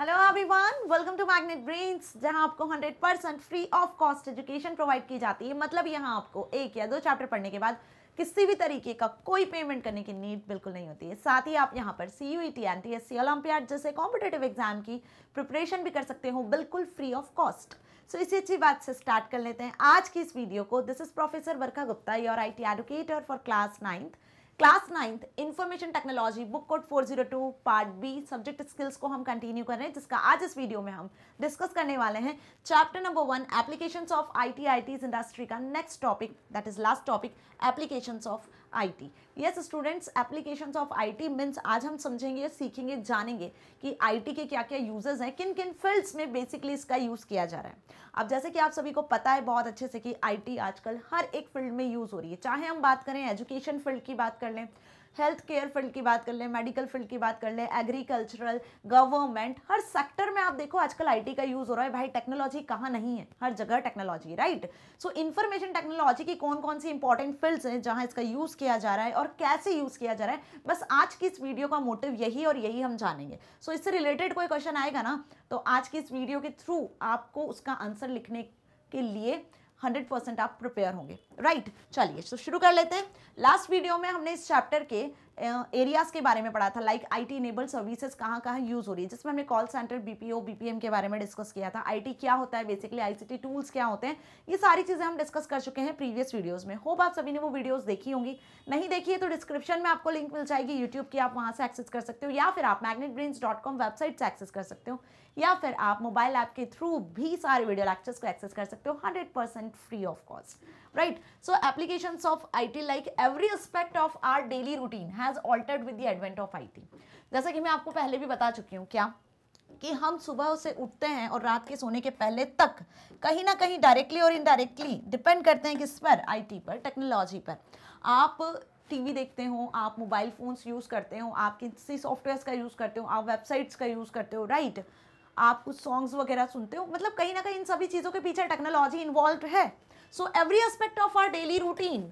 Hello everyone welcome to magnet brains जहां आपको 100 percent free of cost education provide की जाती है मतलब यहां आपको एक या दो चैप्टर पढ़ने के बाद किसी भी तरीके का कोई पेमेंट करने की नीड बिल्कुल नहीं होती है साथ ही आप यहाँ पर C U E T N T S E olympiad जैसे कॉम्पिटेटिव एग्जाम की प्रिपरेशन भी कर सकते हो बिल्कुल फ्री ऑफ कॉस्ट सो इसी अच्छी बात से स्टार्ट कर लेते हैं आज की इस वीडियो को this is professor Barkha Gupta your I T educator for class ninth class ninth information technology book code 402 part B subject skills को हम कंटिन्यू कर रहे हैं जिसका आज इस वीडियो में हम डिस्कस करने वाले हैं chapter number one applications of I T industry का next topic that is last topic applications of IT yes students applications of IT means आज हम समझेंगे सीखेंगे जानेंगे कि आईटी के क्या क्या यूजेज हैं किन किन फील्ड्स में बेसिकली इसका यूज़ किया जा रहा है अब जैसे कि आप सभी को पता है बहुत अच्छे से कि आईटी आजकल हर एक फील्ड में यूज़ हो रही है चाहे हम बात करें एजुकेशन फील्ड की बात कर लें हेल्थ केयर फील्ड की बात कर लें मेडिकल फील्ड की बात कर लें एग्रीकल्चरल गवर्नमेंट हर सेक्टर में आप देखो आजकल आईटी का यूज़ हो रहा है भाई टेक्नोलॉजी कहाँ नहीं है हर जगह technology right so information technology की कौन कौन सी इंपॉर्टेंट फील्ड्स हैं जहाँ इसका यूज़ किया जा रहा है और कैसे यूज़ किया जा रहा है बस आज की इस वीडियो का मोटिव यही और यही हम जानेंगे सो इससे रिलेटेड कोई क्वेश्चन आएगा ना तो आज की इस वीडियो के थ्रू आपको उसका आंसर लिखने के लिए हंड्रेड परसेंट आप प्रिपेयर होंगे राइट चलिए तो शुरू कर लेते हैं लास्ट वीडियो में हमने इस चैप्टर के एरियाज़ के बारे में पढ़ा था like I T enable services कहाँ कहाँ यूज़ हो रही है जिसमें हमने call center B P O B P M के बारे में डिस्कस किया था आई टी क्या होता है basically I C T tools क्या होते हैं ये सारी चीज़ें हम डिस्कस कर चुके हैं प्रीवियस वीडियोज़ में होप आप सभी ने वो वीडियोज़ देखी होंगी नहीं देखी है तो डिस्क्रिप्शन में आपको लिंक मिल जाएगी यूट्यूब की आप वहाँ से एक्सेस कर सकते हो या फिर आप मैगनेट वेबसाइट से एक्सेस कर सकते हो या फिर आप मोबाइल ऐप के थ्रू भी सारे वीडियो लेक्चर्स को एक्सेस कर सकते हो hundred percent free of cost right so application of I T like every aspect of our daily routine has altered with the advent of I T जैसा कि मैं आपको पहले भी बता चुकी हूँ क्या कि हम सुबह से उठते हैं और रात के सोने के पहले तक कहीं ना कहीं डायरेक्टली और इनडायरेक्टली डिपेंड करते हैं किस पर आईटी पर टेक्नोलॉजी पर आप टीवी देखते हो आप मोबाइल फ़ोन्स यूज़ करते हो आप किसी सॉफ्टवेयर्स का यूज़ करते हो आप वेबसाइट्स का यूज़ करते हो राइट right? आप कुछ सॉन्ग्स वगैरह सुनते हो मतलब कहीं ना कहीं इन सभी चीज़ों के पीछे टेक्नोलॉजी इन्वॉल्व है so every aspect of our daily routine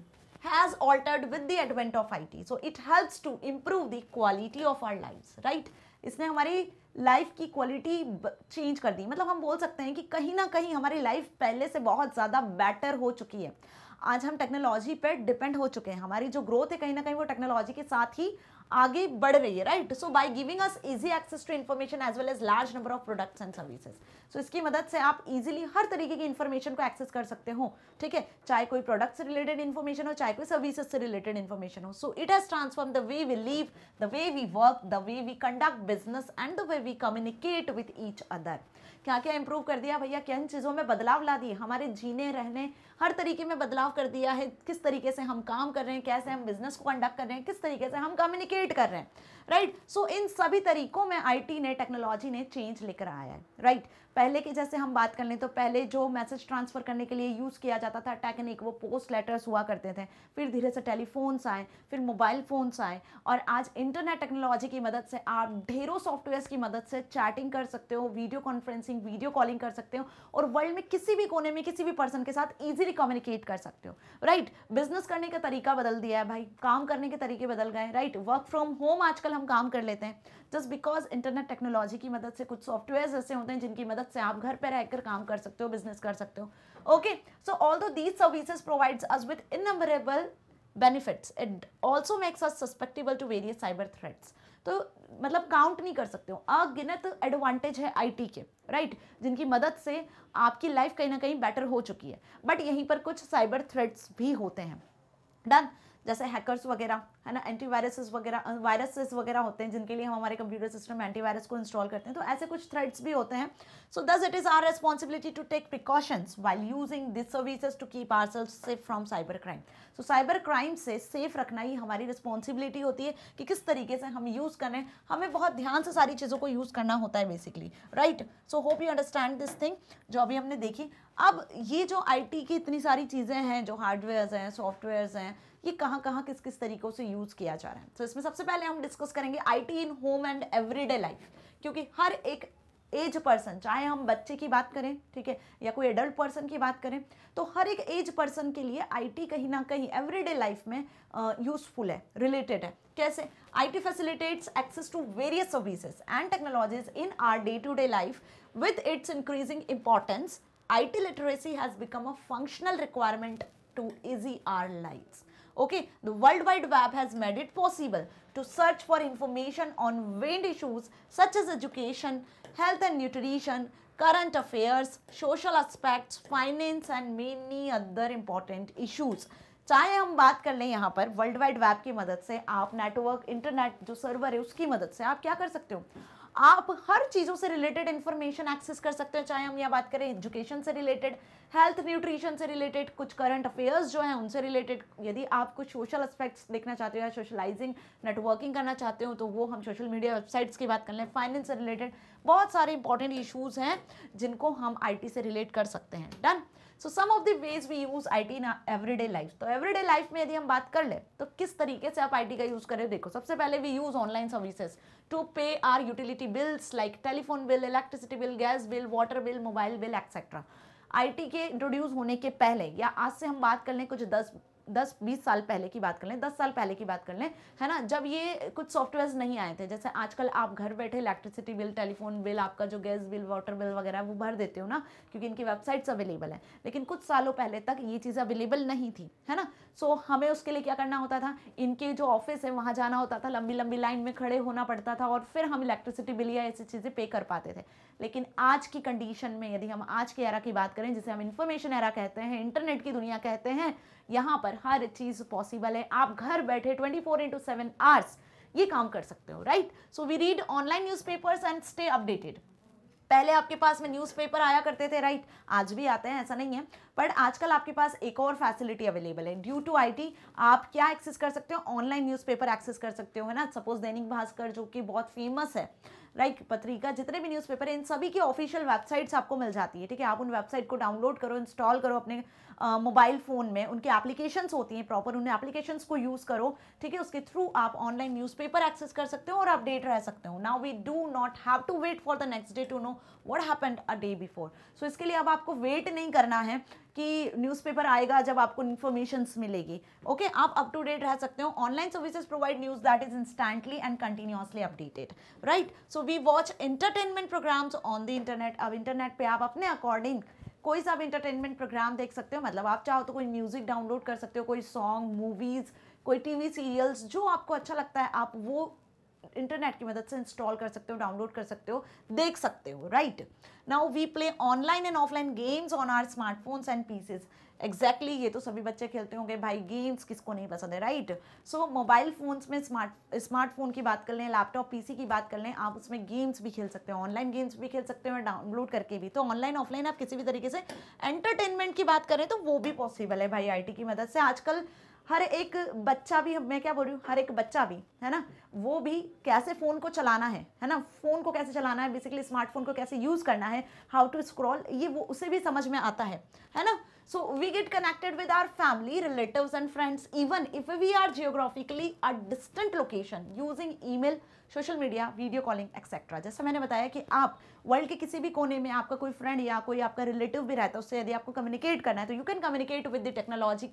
has altered with the advent of I so it helps to improve the quality of our life right इसने हमारी लाइफ की क्वालिटी चेंज कर दी मतलब हम बोल सकते हैं कि कहीं ना कहीं हमारी लाइफ पहले से बहुत ज़्यादा बेटर हो चुकी है आज हम टेक्नोलॉजी पर डिपेंड हो चुके हैं हमारी जो ग्रोथ है कहीं ना कहीं वो टेक्नोलॉजी के साथ ही आगे बढ़ रही है right so by giving us easy access to information as well as large number of products and services so इसकी मदद से आप इजीली हर तरीके की इन्फॉर्मेशन को एक्सेस कर सकते हो ठीक है चाहे कोई प्रोडक्ट से रिलेटेड इन्फॉर्मेशन हो चाहे कोई सर्विसेज से रिलेटेड इन्फॉर्मेशन हो so it has transform the way we live the way we work the way we conduct business and the way we communicate with each other क्या क्या improve कर दिया भैया किन चीज़ों में बदलाव ला दिए हमारे जीने रहने हर तरीके में बदलाव कर दिया है किस तरीके से हम काम कर रहे हैं कैसे हम बिजनेस को कंडक्ट कर रहे हैं किस तरीके से हम कम्युनिकेट कर रहे हैं राइट right? सो so, इन सभी तरीकों में आईटी ने टेक्नोलॉजी ने चेंज लेकर आया है राइट right? पहले के जैसे हम बात कर लें तो पहले जो मैसेज ट्रांसफ़र करने के लिए यूज़ किया जाता था टेक्निक वो पोस्ट लेटर्स हुआ करते थे फिर धीरे से टेलीफोन्स आए फिर मोबाइल फ़ोन्स आए और आज इंटरनेट टेक्नोलॉजी की मदद से आप ढेरों सॉफ्टवेयर्स की मदद से चैटिंग कर सकते हो वीडियो कॉन्फ्रेंसिंग वीडियो कॉलिंग कर सकते हो और वर्ल्ड में किसी भी कोने में किसी भी पर्सन के साथ ईजी इजीली कम्युनिकेट कर सकते हो राइट right? बिजनेस करने का तरीका बदल दिया है भाई काम करने के तरीके बदल गए राइट वर्क फ्रॉम होम आजकल हम काम कर लेते हैं जस्ट बिकॉज इंटरनेट टेक्नोलॉजी की मदद से कुछ सॉफ्टवेयर ऐसे होते हैं जिनकी मदद से आप घर पर रहकर काम कर सकते हो बिजनेस कर सकते हो okay so although these services provide us with enable benefits it also makes us susceptible to various cyber threats तो मतलब काउंट नहीं कर सकते हो अगिनत एडवांटेज है आईटी के राइट जिनकी मदद से आपकी लाइफ कहीं ना कहीं बेटर हो चुकी है बट यहीं पर कुछ साइबर थ्रेड्स भी होते हैं डन जैसे हैकर्स वगैरह है ना एंटीवायरसेस वगैरह वायरसेस वगैरह होते हैं जिनके लिए हम हमारे कंप्यूटर सिस्टम में एंटीवायरस को इंस्टॉल करते हैं तो ऐसे कुछ थ्रेड्स भी होते हैं so this it is our responsibility to take precautions while using this services to keep our self safe from cyber crime so cyber crime से सेफ रखना ही हमारी रिस्पॉन्सिबिलिटी होती है कि किस तरीके से हम यूज़ करें हमें बहुत ध्यान से सारी चीज़ों को यूज़ करना होता है basically right so hope you understand this thing जो अभी हमने देखी अब ये जो आईटी की इतनी सारी चीज़ें हैं जो हार्डवेयर्स हैं सॉफ्टवेयर्स हैं ये कहाँ कहाँ किस किस तरीकों से यूज़ किया जा रहा है तो इसमें सबसे पहले हम डिस्कस करेंगे IT in home and everyday life क्योंकि हर एक एज पर्सन चाहे हम बच्चे की बात करें ठीक है या कोई एडल्ट पर्सन की बात करें तो हर एक एज पर्सन के लिए आईटी कहीं ना कहीं एवरीडे लाइफ में यूजफुल है रिलेटेड है कैसे IT facilitates access to various services and technologies in our day to day life with its increasing importance IT literacy has become a functional requirement to easy our life Okay, the World Wide Web has made it possible to search for information on wind issues such as education, health and nutrition, current affairs, social aspects, finance and many other important issues. चाहे हम बात कर लें यहाँ पर world wide web की मदद से आप नेटवर्क इंटरनेट जो सर्वर है उसकी मदद से आप क्या कर सकते हो आप हर चीज़ों से रिलेटेड इंफॉर्मेशन एक्सेस कर सकते हैं चाहे हम यह बात करें एजुकेशन से रिलेटेड हेल्थ न्यूट्रिशन से रिलेटेड कुछ करंट अफेयर्स जो हैं उनसे रिलेटेड यदि आप कुछ सोशल एस्पेक्ट्स देखना चाहते हो या सोशलाइजिंग नेटवर्किंग करना चाहते हो तो वो हम सोशल मीडिया वेबसाइट्स की बात कर लें फाइनेंस से रिलेटेड बहुत सारे इंपॉर्टेंट इशूज़ हैं जिनको हम आई से रिलेट कर सकते हैं done so some of the ways we use I T in everyday life तो एवरीडे लाइफ में यदि हम बात कर लें तो किस तरीके से आप आई का यूज़ करें देखो सबसे पहले we use online services to pay our utility bills like telephone bill, electricity bill, gas bill, water bill, mobile bill, etc. IT के इंट्रोड्यूस होने के पहले या आज से हम बात कर लें कुछ दस बीस साल पहले की बात कर लें दस साल पहले की बात कर लें है ना जब ये कुछ सॉफ्टवेयर नहीं आए थे जैसे आजकल आप घर बैठे इलेक्ट्रिसिटी बिल टेलीफोन बिल आपका जो गैस बिल वाटर बिल वगैरह वो भर देते हो ना क्योंकि इनकी वेबसाइट्स अवेलेबल हैं लेकिन कुछ सालों पहले तक ये चीज़ अवेलेबल नहीं थी है ना सो so, हमें उसके लिए क्या करना होता था इनके जो ऑफिस है वहाँ जाना होता था लंबी लंबी लाइन में खड़े होना पड़ता था और फिर हम इलेक्ट्रिसिटी बिल या ऐसी चीज़ें पे कर पाते थे लेकिन आज की कंडीशन में यदि हम आज के एरा की बात करें जिसे हम इन्फॉर्मेशन एरा कहते हैं इंटरनेट की दुनिया कहते हैं यहाँ पर हर चीज़ पॉसिबल है आप घर बैठे twenty four into seven hours ये काम कर सकते हो right so we read online newspapers and stay updated पहले आपके पास में न्यूज़पेपर आया करते थे राइट आज भी आते हैं ऐसा नहीं है बट आजकल आपके पास एक और फैसिलिटी अवेलेबल है ड्यू टू आईटी आप क्या एक्सेस कर सकते हो ऑनलाइन न्यूज़पेपर एक्सेस कर सकते हो है ना सपोज दैनिक भास्कर जो कि बहुत फेमस है लाइक पत्रिका जितने भी न्यूज़पेपर हैं इन सभी की ऑफिशियल वेबसाइट्स आपको मिल जाती है ठीक है आप उन वेबसाइट को डाउनलोड करो इंस्टॉल करो अपने मोबाइल फ़ोन में उनके एप्लीकेशंस होती हैं प्रॉपर उन एप्लीकेशंस को यूज़ करो ठीक है उसके थ्रू आप ऑनलाइन न्यूज़पेपर एक्सेस कर सकते हो और अपडेट रह सकते हो now we do not have to wait for the next day to know what happened a day before so इसके लिए अब आपको वेट नहीं करना है कि न्यूज़पेपर आएगा जब आपको इन्फॉर्मेशन मिलेगी ओके okay? आप अप टू डेट रह सकते हो online services provide news that is instantly and continuously updated right so we watch entertainment programs on the internet अब इंटरनेट पे आप अपने अकॉर्डिंग कोई सा भी इंटरटेनमेंट प्रोग्राम देख सकते हो मतलब आप चाहो तो कोई म्यूज़िक डाउनलोड कर सकते हो कोई सॉन्ग मूवीज़ कोई टीवी सीरियल्स जो आपको अच्छा लगता है आप वो इंटरनेट की मदद से इंस्टॉल कर सकते हो डाउनलोड कर सकते हो देख सकते हो right now we play online and offline games on our smartphones and PCs exactly ये तो सभी बच्चे खेलते होंगे भाई गेम्स किसको नहीं पसंद है राइट सो मोबाइल फ़ोन्स में स्मार्ट स्मार्टफोन की बात कर लें लैपटॉप पीसी की बात कर लें आप उसमें गेम्स भी खेल सकते हैं ऑनलाइन गेम्स भी खेल सकते हैं डाउनलोड करके भी तो ऑनलाइन ऑफलाइन आप किसी भी तरीके से एंटरटेनमेंट की बात करें तो वो भी पॉसिबल है भाई आईटी की मदद से आजकल हर एक बच्चा भी मैं क्या बोल रही हूँ हर एक बच्चा भी है ना वो भी कैसे फ़ोन को चलाना है है ना फ़ोन को कैसे चलाना है बेसिकली स्मार्टफोन को कैसे यूज़ करना है हाउ टू स्क्रॉल ये वो उसे भी समझ में आता है है ना so we get connected with our family relative and friends even if we are geographically a distant location using e social media video calling etcetera जैसा मैंने बताया कि आप वर्ल्ड के किसी भी कोने में आपका कोई फ्रेंड या कोई आपका रिलेटिव भी रहता है उससे यदि आपको कम्युनिकेट करना है तो you can communicate with the technology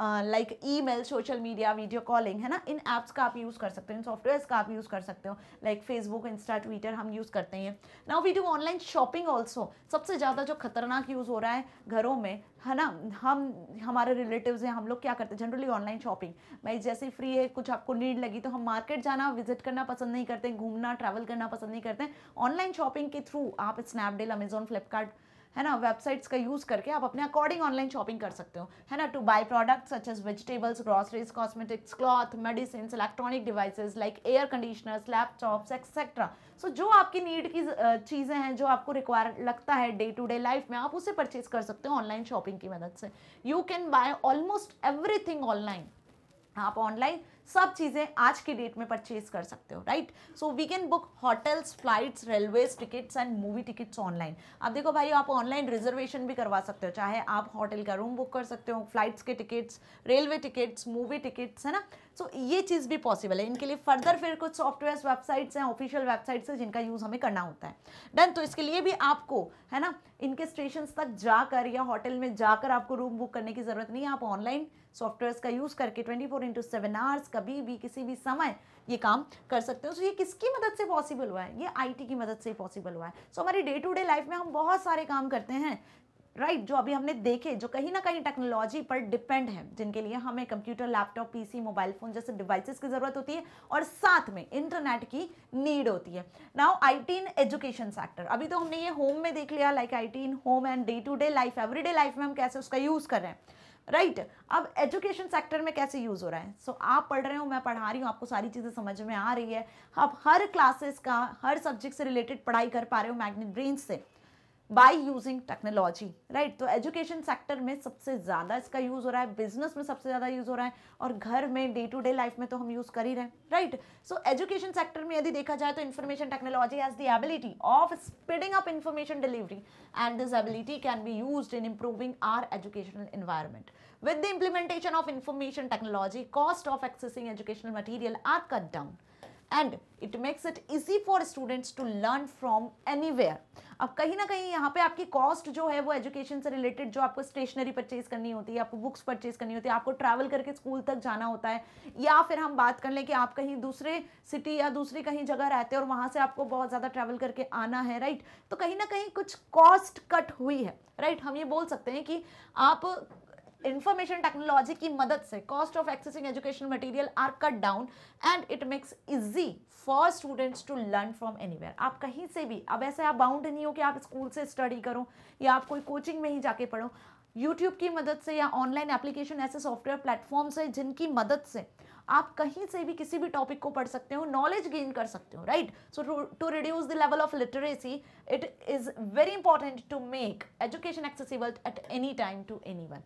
like email social media video calling है ना इन ऐप्स का आप यूज़ कर सकते हो इन सॉफ्टवेयर का आप यूज़ कर सकते हो लाइक फेसबुक इंस्टा ट्विटर हम यूज़ करते हैं now we do online shopping also सबसे ज़्यादा जो खतरनाक यूज़ हो रहा है घरों में है ना हम हमारे रिलेटिव्स हैं हम लोग क्या करते हैं जनरली ऑनलाइन शॉपिंग भाई जैसे फ्री है कुछ आपको नीड लगी तो हम मार्केट जाना विजिट करना पसंद नहीं करते घूमना ट्रैवल करना पसंद नहीं करते ऑनलाइन शॉपिंग के थ्रू आप स्नैपडील अमेजोन फ्लिपकार्ट है ना वेबसाइट्स का यूज़ करके आप अपने अकॉर्डिंग ऑनलाइन शॉपिंग कर सकते हो है ना to buy products such as vegetables groceries cosmetics cloth medicine electronic devices like air conditioners laptops etcetera so जो आपकी नीड की चीज़ें हैं जो आपको रिक्वायर लगता है डे टू डे लाइफ में आप उसे परचेज कर सकते हो ऑनलाइन शॉपिंग की मदद से you can buy almost everything online आप ऑनलाइन सब चीज़ें आज के डेट में परचेज कर सकते हो right so we can book hotels flights railways tickets and movie tickets online अब देखो भाई आप ऑनलाइन रिजर्वेशन भी करवा सकते हो चाहे आप होटल का रूम बुक कर सकते हो फ्लाइट्स के tickets railway tickets movie tickets है ना सो so, ये चीज़ भी पॉसिबल है इनके लिए फर्दर फिर कुछ सॉफ्टवेयर वेबसाइट्स हैं ऑफिशियल वेबसाइट्स हैं जिनका यूज़ हमें करना होता है डन तो इसके लिए भी आपको है ना इनके स्टेशन तक जाकर या होटल में जाकर आपको रूम बुक करने की ज़रूरत नहीं है आप ऑनलाइन सॉफ्टवेयर्स का यूज़ करके twenty four into seven hours कभी भी किसी भी समय ये काम कर सकते हो तो सो so, ये किसकी मदद से पॉसिबल हुआ है ये आईटी की मदद से ही पॉसिबल हुआ है सो so, हमारी डे टू डे लाइफ में हम बहुत सारे काम करते हैं राइट right, जो अभी हमने देखे जो कहीं ना कहीं टेक्नोलॉजी पर डिपेंड है जिनके लिए हमें computer laptop PC mobile phone जैसे डिवाइसेस की ज़रूरत होती है और साथ में इंटरनेट की नीड होती है now IT in education sector अभी तो हमने ये होम में देख लिया like IT in home and day to day life everyday life में हम कैसे उसका यूज़ कर रहे हैं राइट right. अब एजुकेशन सेक्टर में कैसे यूज़ हो रहा है सो so, आप पढ़ रहे हो मैं पढ़ा रही हूँ आपको सारी चीज़ें समझ में आ रही है आप हर क्लासेस का हर सब्जेक्ट से रिलेटेड पढ़ाई कर पा रहे हो मैग्नेट ब्रेन से बाय यूजिंग टेक्नोलॉजी राइट तो एजुकेशन सेक्टर में सबसे ज़्यादा इसका यूज़ हो रहा है बिजनेस में सबसे ज़्यादा यूज़ हो रहा है और घर में डे टू डे लाइफ में तो हम यूज़ कर ही रहे हैं राइट सो एजुकेशन सेक्टर में यदि देखा जाए तो information technology has the ability of speeding up information delivery and this ability can be use in improving our educational environment with the implementation of information technology cost of accessing educational material are cut down and it makes it easy for students to learn from any अब कहीं ना कहीं यहाँ पे आपकी cost जो है वो एजुकेशन से रिलेटेड जो आपको स्टेशनरी परचेज करनी होती है आपको बुक्स परचेज करनी होती है आपको ट्रैवल करके स्कूल तक जाना होता है या फिर हम बात कर लें कि आप कहीं दूसरे सिटी या दूसरी कहीं जगह रहते हैं और वहाँ से आपको बहुत ज़्यादा ट्रैवल करके आना है राइट तो कहीं ना कहीं कुछ कॉस्ट कट हुई है राइट हम ये बोल सकते हैं कि आप इंफॉर्मेशन टेक्नोलॉजी की मदद से cost of accessing education material are cut down and it makes easy for students to learn from anywhere आप कहीं से भी अब ऐसे आप बाउंड नहीं हो कि आप स्कूल से स्टडी करो या आप कोई कोचिंग में ही जाके पढ़ो यूट्यूब की मदद से या ऑनलाइन एप्लीकेशन ऐसे सॉफ्टवेयर प्लेटफॉर्म्स हैं जिनकी मदद से आप कहीं से भी किसी भी टॉपिक को पढ़ सकते हो नॉलेज गेन कर सकते हो right so to reduce the level of literacy it is very important to make education accessible at any time to any one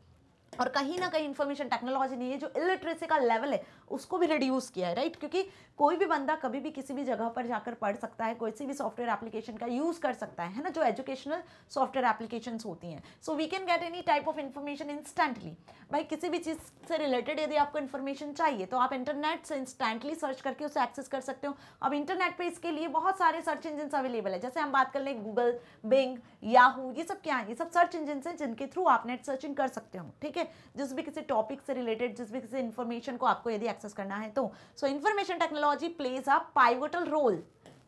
और कहीं ना कहीं इन्फॉर्मेशन टेक्नोलॉजी नहीं है जो इलिटरेसी का लेवल है उसको भी रिड्यूस किया है राइट क्योंकि कोई भी बंदा कभी भी किसी भी जगह पर जाकर पढ़ सकता है कोई सी भी सॉफ्टवेयर एप्लीकेशन का यूज़ कर सकता है ना जो एजुकेशनल सॉफ्टवेयर एप्लीकेशन होती हैं so we can get any type of information instantly भाई किसी भी चीज़ से रिलेटेड यदि आपको इन्फॉर्मेशन चाहिए तो आप इंटरनेट से इंस्टेंटली सर्च करके उसे एक्सेस कर सकते हो अब इंटरनेट पर इसके लिए बहुत सारे सर्च इंजिन अवेलेबल है जैसे हम बात कर लें गूगल बिंग याहू ये सब क्या है ये सब सर्च इंजिन हैं जिनके थ्रू आप नेट सर्चिंग कर सकते हो ठीक है जिस भी किसी टॉपिक से रिलेटेड जिस भी किसी इन्फॉर्मेशन को आपको यदि एक्सेस करना है तो so information technology plays a pivotal role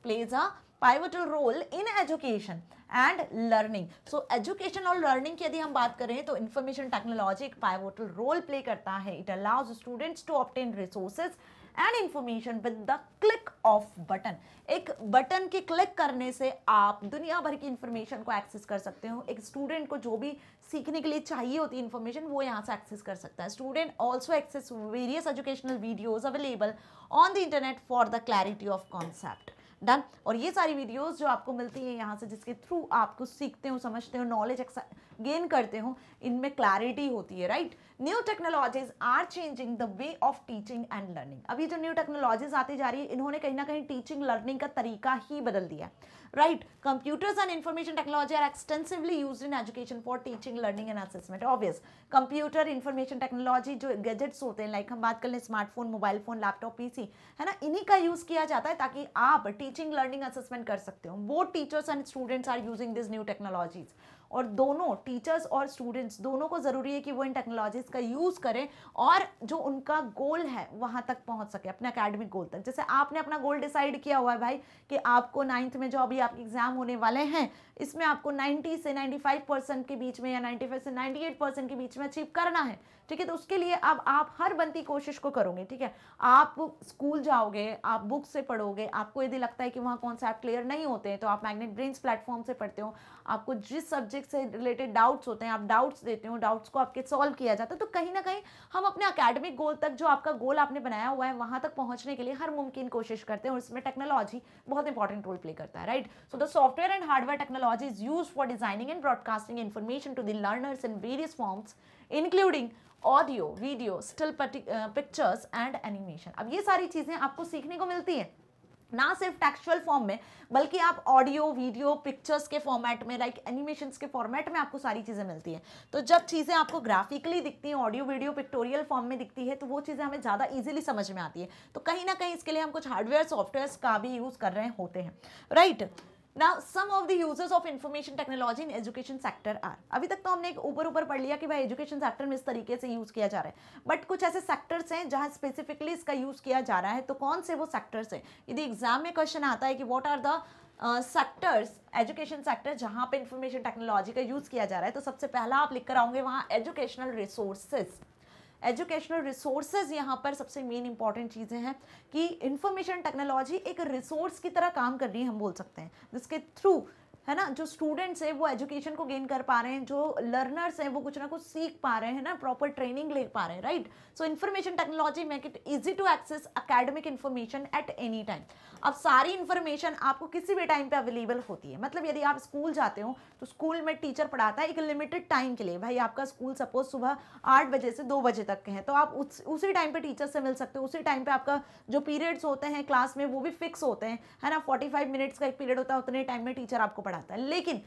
plays a pivotal role in education and learning so education और लर्निंग की यदि हम बात करें तो इन्फॉर्मेशन टेक्नोलॉजी एक पाइवटल रोल प्ले करता है it allows students to obtain resources and information with the click of button एक बटन के क्लिक करने से आप दुनिया भर की इंफॉर्मेशन को एक्सेस कर सकते हो एक स्टूडेंट को जो भी सीखने के लिए चाहिए होती इन्फॉर्मेशन वो यहाँ से एक्सेस कर सकता है student also access various educational videos available on the internet for the clarity of concept done और ये सारी वीडियोज जो आपको मिलती है यहाँ से जिसके थ्रू आपको सीखते हो समझते हो नॉलेज गेन करते हो इनमें क्लैरिटी होती है right new technologies are changing the way of teaching and learning अभी जो न्यू टेक्नोलॉजीज आती जा रही है इन्होंने कहीं ना कहीं टीचिंग लर्निंग का तरीका ही बदल दिया right computers and information technology are extensively use in education for teaching learning and assessment obvious computer information technology जो गैजेट्स होते हैं लाइक हम बात कर लें smartphone mobile phone laptop PC है ना इन्हीं का यूज़ किया जाता है ताकि आप टीचिंग लर्निंग असेसमेंट कर सकते हो वो teachers and students are using this new technologies और दोनों टीचर्स और स्टूडेंट्स दोनों को ज़रूरी है कि वो इन टेक्नोलॉजीज़ का यूज़ करें और जो उनका गोल है वहाँ तक पहुँच सके अपने अकेडमिक गोल तक जैसे आपने अपना गोल डिसाइड किया हुआ है भाई कि आपको नाइन्थ में जो अभी आपके एग्ज़ाम होने वाले हैं इसमें आपको नाइन्टी से नाइन्टी के बीच में या नाइन्टी से नाइन्टी के बीच में अचीव करना है ठीक है तो उसके लिए अब आप हर बनती कोशिश को करोगे ठीक है आप स्कूल जाओगे आप बुक से पढ़ोगे आपको यदि लगता है कि वहाँ कॉन्सेप्ट क्लियर नहीं होते हैं तो आप मैग्नेट ब्रेन्स प्लेटफॉर्म से पढ़ते हो आपको जिस सब्जेक्ट से रिलेटेड डाउट्स होते हैं आप डाउट्स देते हो डाउट्स को आपके सॉल्व किया जाता है तो कहीं ना कहीं हम अपने अकेडमिक गोल तक जो आपका गोल आपने बनाया हुआ है वहाँ तक पहुँचने के लिए हर मुमकिन कोशिश करते हैं और इसमें टेक्नोलॉजी बहुत इंपॉर्टेंट रोल प्ले करता है right so the software and hardware technology is use for designing and broadcasting information to the learners in various forms including audio video still pictures and animation अब ये सारी चीज़ें आपको सीखने को मिलती है ना सिर्फ टेक्सुअल फॉर्म में बल्कि आप ऑडियो वीडियो पिक्चर्स के फॉर्मेट में लाइक like, एनिमेशन के फॉर्मेट में आपको सारी चीज़ें मिलती हैं तो जब चीज़ें आपको ग्राफिकली दिखती हैं ऑडियो वीडियो पिक्टोरियल फॉर्म में दिखती है तो वो चीज़ें हमें ज़्यादा ईजिली समझ में आती है तो कहीं ना कहीं इसके लिए हम कुछ हार्डवेयर सॉफ्टवेयर का भी यूज़ कर रहे होते हैं right right? Now some of the users of information technology in education sector are अभी तक तो हमने एक ऊपर ऊपर पढ़ लिया कि भाई एजुकेशन सेक्टर में इस तरीके से यूज़ किया जा रहा है बट कुछ ऐसे सेक्टर्स हैं जहां स्पेसिफिकली इसका यूज़ किया जा रहा है तो कौन से वो सेक्टर्स हैं यदि एग्जाम में क्वेश्चन आता है कि what are the sectors education sector जहां पे इंफॉर्मेशन टेक्नोलॉजी का यूज़ किया जा रहा है तो सबसे पहला आप लिख कर आओगे वहाँ एजुकेशनल रिसोर्सेज़ एजुकेशनल रिसोर्सेज यहाँ पर सबसे मेन इंपॉर्टेंट चीज़ें हैं कि इंफॉर्मेशन टेक्नोलॉजी एक रिसोर्स की तरह काम कर रही है हम बोल सकते हैं जिसके थ्रू है ना जो स्टूडेंट्स हैं वो एजुकेशन को गेन कर पा रहे हैं जो लर्नर्स हैं वो कुछ ना कुछ सीख पा रहे हैं ना प्रॉपर ट्रेनिंग ले पा रहे हैं right so information technology make it easy to access academic information at any time अब सारी इन्फॉर्मेशन आपको किसी भी टाइम पे अवेलेबल होती है मतलब यदि आप स्कूल जाते हो तो स्कूल में टीचर पढ़ाता है एक लिमिटेड टाइम के लिए भाई आपका स्कूल सपोज सुबह आठ बजे से दो बजे तक के हैं तो आप उस, उसी टाइम पे टीचर से मिल सकते हो उसी टाइम पर आपका जो पीरियड्स होते हैं क्लास में वो भी फिक्स होते हैं है ना फोर्टी फाइव मिनट्स का एक पीरियड होता है उतने टाइम में टीचर आपको पढ़ा बढ़ाता है लेकिन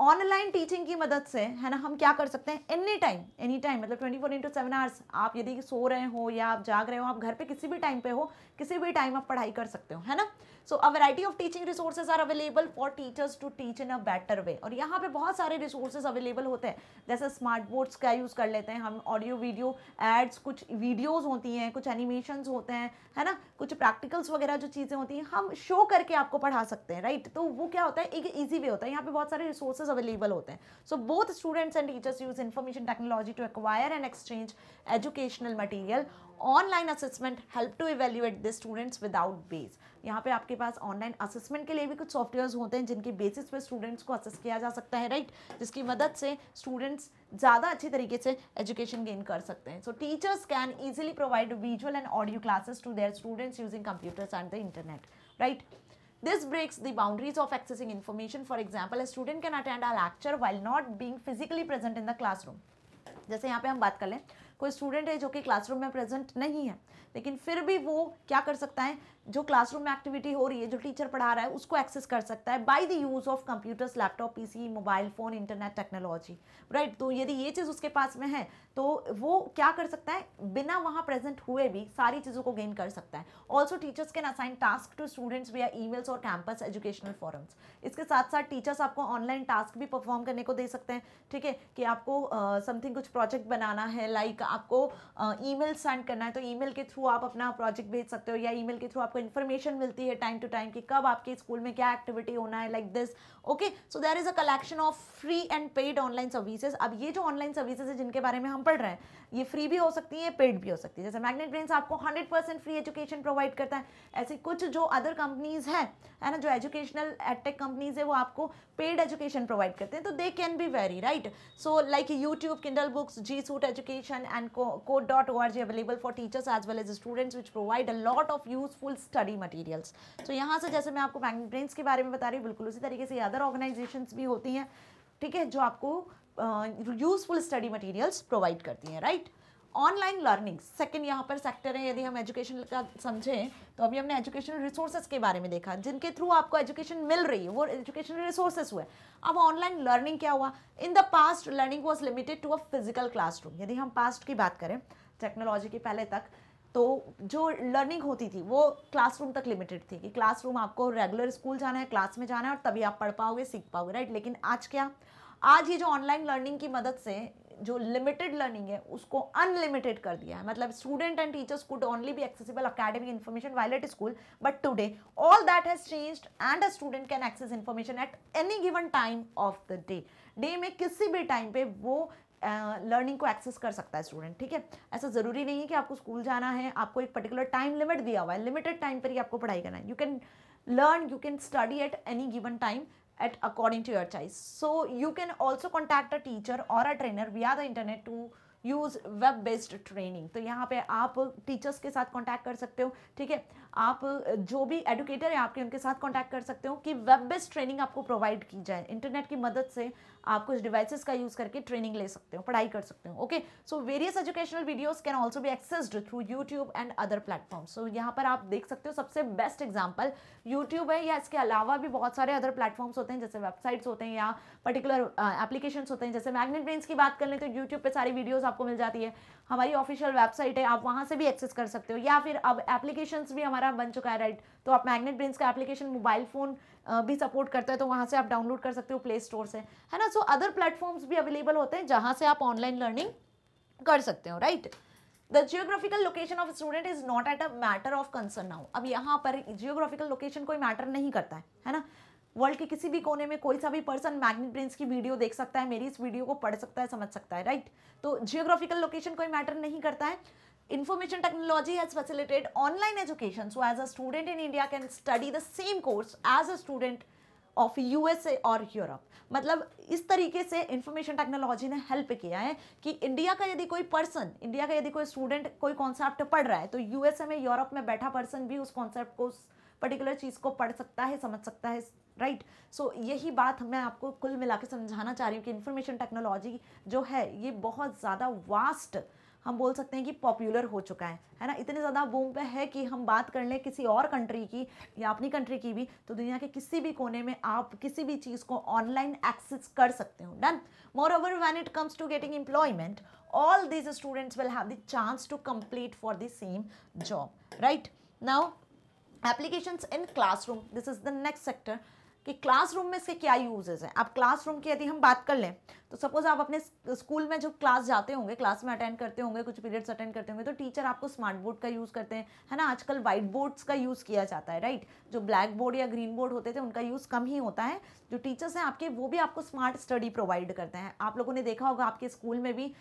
ऑनलाइन टीचिंग की मदद से है ना हम क्या कर सकते हैं एनी टाइम एनी टाइम मतलब twenty four into seven hours आप यदि सो रहे हो या आप जाग रहे हो आप घर पे किसी भी टाइम पे हो किसी भी टाइम आप पढ़ाई कर सकते हो है ना so a variety of teaching resources are available for teachers to teach in a better way और यहाँ पे बहुत सारे रिसोर्सेज अवेलेबल होते हैं जैसे स्मार्ट बोर्ड्स का यूज़ कर लेते हैं हम ऑडियो वीडियो एड्स कुछ वीडियोज़ होती हैं कुछ एनिमेशन होते हैं है ना कुछ प्रैक्टिकल्स वगैरह जो चीज़ें होती हैं हम शो करके आपको पढ़ा सकते हैं राइट तो वो क्या होता है एक ईजी वे होता है यहाँ पे बहुत सारे रिसोर्सेज कोर्सेज अवेलेबल होते हैं so both students and teachers use information technology to acquire and exchange educational material online assessment help to evaluate the students without base यहाँ पे आपके पास ऑनलाइन असेसमेंट के लिए भी कुछ सॉफ्टवेयर्स होते हैं जिनके बेसिस पे स्टूडेंट्स को असेस किया जा सकता है राइट right? जिसकी मदद से स्टूडेंट्स ज़्यादा अच्छी तरीके से एजुकेशन गेन कर सकते हैं so teachers can easily provide visual and audio classes to their students using computers and the internet right This breaks the boundaries of accessing information. For example, a student can attend a lecture while not being physically present in the classroom. जैसे यहाँ पे हम बात कर लें कोई student है जो कि क्लासरूम में प्रेजेंट नहीं है लेकिन फिर भी वो क्या कर सकता है जो क्लासरूम में एक्टिविटी हो रही है जो टीचर पढ़ा रहा है उसको एक्सेस कर सकता है by the use of computers laptop PC mobile phone internet technology right तो यदि ये चीज़ उसके पास में है तो वो क्या कर सकता है बिना वहाँ प्रेजेंट हुए भी सारी चीज़ों को गेन कर सकता है also teachers can assign task to students via mails और कैंपस एजुकेशनल फॉरम्स इसके साथ साथ टीचर्स आपको ऑनलाइन टास्क भी परफॉर्म करने को दे सकते हैं ठीक है कि आपको समथिंग uh, कुछ प्रोजेक्ट बनाना है लाइक like आपको ई मेल सेंड करना है तो ई मेल के थ्रू थ्रू आप अपना प्रोजेक्ट भेज सकते हो या ईमेल के थ्रू आपको इन्फॉर्मेशन मिलती है टाइम टू टाइम कि कब आपके स्कूल में क्या एक्टिविटी होना है like this okay so there is a collection of free and paid online services अब ये जो ऑनलाइन सर्विसेज है जिनके बारे में हम पढ़ रहे हैं ये फ्री भी हो सकती है पेड भी हो सकती है जैसे मैग्नेट ब्रेन आपको 100 परसेंट फ्री एजुकेशन प्रोवाइड करता है ऐसे कुछ जो अदर कंपनीज हैं है ना जो एजुकेशनल एडटेक कंपनीज है वो आपको पेड एजुकेशन प्रोवाइड करते हैं तो they can be very right so like YouTube Kindle books G suite education and code dot O R G available for teachers as well as students which provide a lot of useful study materials तो यहाँ से जैसे मैं आपको magnet brain के बारे में बता रही हूँ बिल्कुल उसी तरीके से अदर ऑर्गेनाइजेशन भी होती हैं ठीक है जो आपको यूजफुल स्टडी मटेरियल्स प्रोवाइड करती हैं राइट ऑनलाइन लर्निंग सेकेंड यहाँ पर सेक्टर है यदि हम एजुकेशन का समझें तो अभी हमने एजुकेशनल रिसोर्सेज के बारे में देखा जिनके थ्रू आपको एजुकेशन मिल रही है वो एजुकेशनल रिसोर्सेज हुए अब ऑनलाइन लर्निंग क्या हुआ in the past learning was limited to a physical classroom यदि हम पास्ट की बात करें टेक्नोलॉजी के पहले तक तो जो लर्निंग होती थी वो क्लासरूम तक लिमिटेड थी कि क्लासरूम आपको रेगुलर स्कूल जाना है क्लास में जाना है और तभी आप पढ़ पाओगे सीख पाओगे राइट लेकिन आज क्या आज ये जो ऑनलाइन लर्निंग की मदद से जो लिमिटेड लर्निंग है उसको अनलिमिटेड कर दिया है मतलब student and teachers could only be accessible academic information while at school but today all that has changed and a student can access information at any given time of the day day में किसी भी time पे वो learning uh, को access कर सकता है student ठीक है ऐसा ज़रूरी नहीं है कि आपको स्कूल जाना है आपको एक पर्टिकुलर टाइम लिमिट दिया हुआ है लिमिटेड टाइम पर ही आपको पढ़ाई करना है you can learn you can study at any given time at according to your choice so you can also contact a teacher or a trainer via the internet to use web based training तो यहाँ पे आप teachers के साथ contact कर सकते हो ठीक है आप जो भी एडुकेटर हैं आपके उनके साथ कांटेक्ट कर सकते हो कि वेब बेस्ड ट्रेनिंग आपको प्रोवाइड की जाए इंटरनेट की मदद से आप कुछ डिवाइसेस का यूज़ करके ट्रेनिंग ले सकते हो पढ़ाई कर सकते हो okay so various educational videos can also be accessed through YouTube and other platform so यहाँ पर आप देख सकते हो सबसे बेस्ट एग्जाम्पल यूट्यूब है या इसके अलावा भी बहुत सारे अदर प्लेटफॉर्म्स होते हैं जैसे वेबसाइट्स होते हैं या पर्टिकुलर एप्लीकेशन होते हैं जैसे मैग्नेट ब्रेन्स की बात कर लें तो यूट्यूब पर सारी वीडियोज़ आपको मिल जाती है हमारी ऑफिशियल वेबसाइट है आप वहाँ से भी एक्सेस कर सकते हो या फिर अब एप्लीकेशन भी हमारा बन चुका है राइट तो आप मैग्नेट ब्रेन का एप्लीकेशन मोबाइल फ़ोन भी सपोर्ट करता है तो वहाँ से आप डाउनलोड कर सकते हो प्ले स्टोर से है ना सो अदर प्लेटफॉर्म्स भी अवेलेबल होते हैं जहाँ से आप ऑनलाइन लर्निंग कर सकते हो right the geographical location of student is not at a matter of concern now अब यहाँ पर जियोग्राफिकल लोकेशन कोई मैटर नहीं करता है है ना वर्ल्ड के किसी भी कोने में कोई सा भी पर्सन मैग्नेट ब्रेन्स की वीडियो देख सकता है मेरी इस वीडियो को पढ़ सकता है समझ सकता है राइट right? तो जियोग्राफिकल लोकेशन कोई मैटर नहीं करता है Information technology has facilitated online education. So as a student in India can study the same course as a student of a और यूरोप मतलब इस तरीके से इंफॉर्मेशन टेक्नोलॉजी ने हेल्प किया है कि इंडिया का यदि कोई पर्सन इंडिया का यदि कोई स्टूडेंट कोई कॉन्सेप्ट पढ़ रहा है तो यूएसए में यूरोप में बैठा पर्सन भी उस कॉन्सेप्ट को उस पर्टिकुलर चीज़ को पढ़ सकता है समझ सकता है राइट right? सो so, यही बात मैं आपको कुल मिला के समझाना चाह रही हूँ कि इन्फॉर्मेशन टेक्नोलॉजी जो है ये बहुत ज़्यादा वास्ट हम बोल सकते हैं कि पॉपुलर हो चुका है है ना इतने ज़्यादा बूम पे है कि हम बात कर लें किसी और कंट्री की या अपनी कंट्री की भी तो दुनिया के किसी भी कोने में आप किसी भी चीज़ को ऑनलाइन एक्सेस कर सकते हो done moreover when it comes to getting employment all these students will have the chance to complete for the same job right now application in classroom this is the next sector कि classroom में इसके क्या uses हैं आप classroom की यदि हम बात कर लें तो सपोज आप अपने स्कूल में जो क्लास जाते होंगे क्लास में अटेंड करते होंगे कुछ पीरियड्स अटेंड करते होंगे तो टीचर आपको स्मार्ट बोर्ड का यूज़ करते हैं है ना आजकल वाइट बोर्ड्स का यूज़ किया जाता है राइट जो ब्लैक बोर्ड या ग्रीन बोर्ड होते थे उनका यूज़ कम ही होता है जो टीचर्स हैं आपके वो भी आपको स्मार्ट स्टडी प्रोवाइड करते हैं आप लोगों ने देखा होगा आपके स्कूल में भी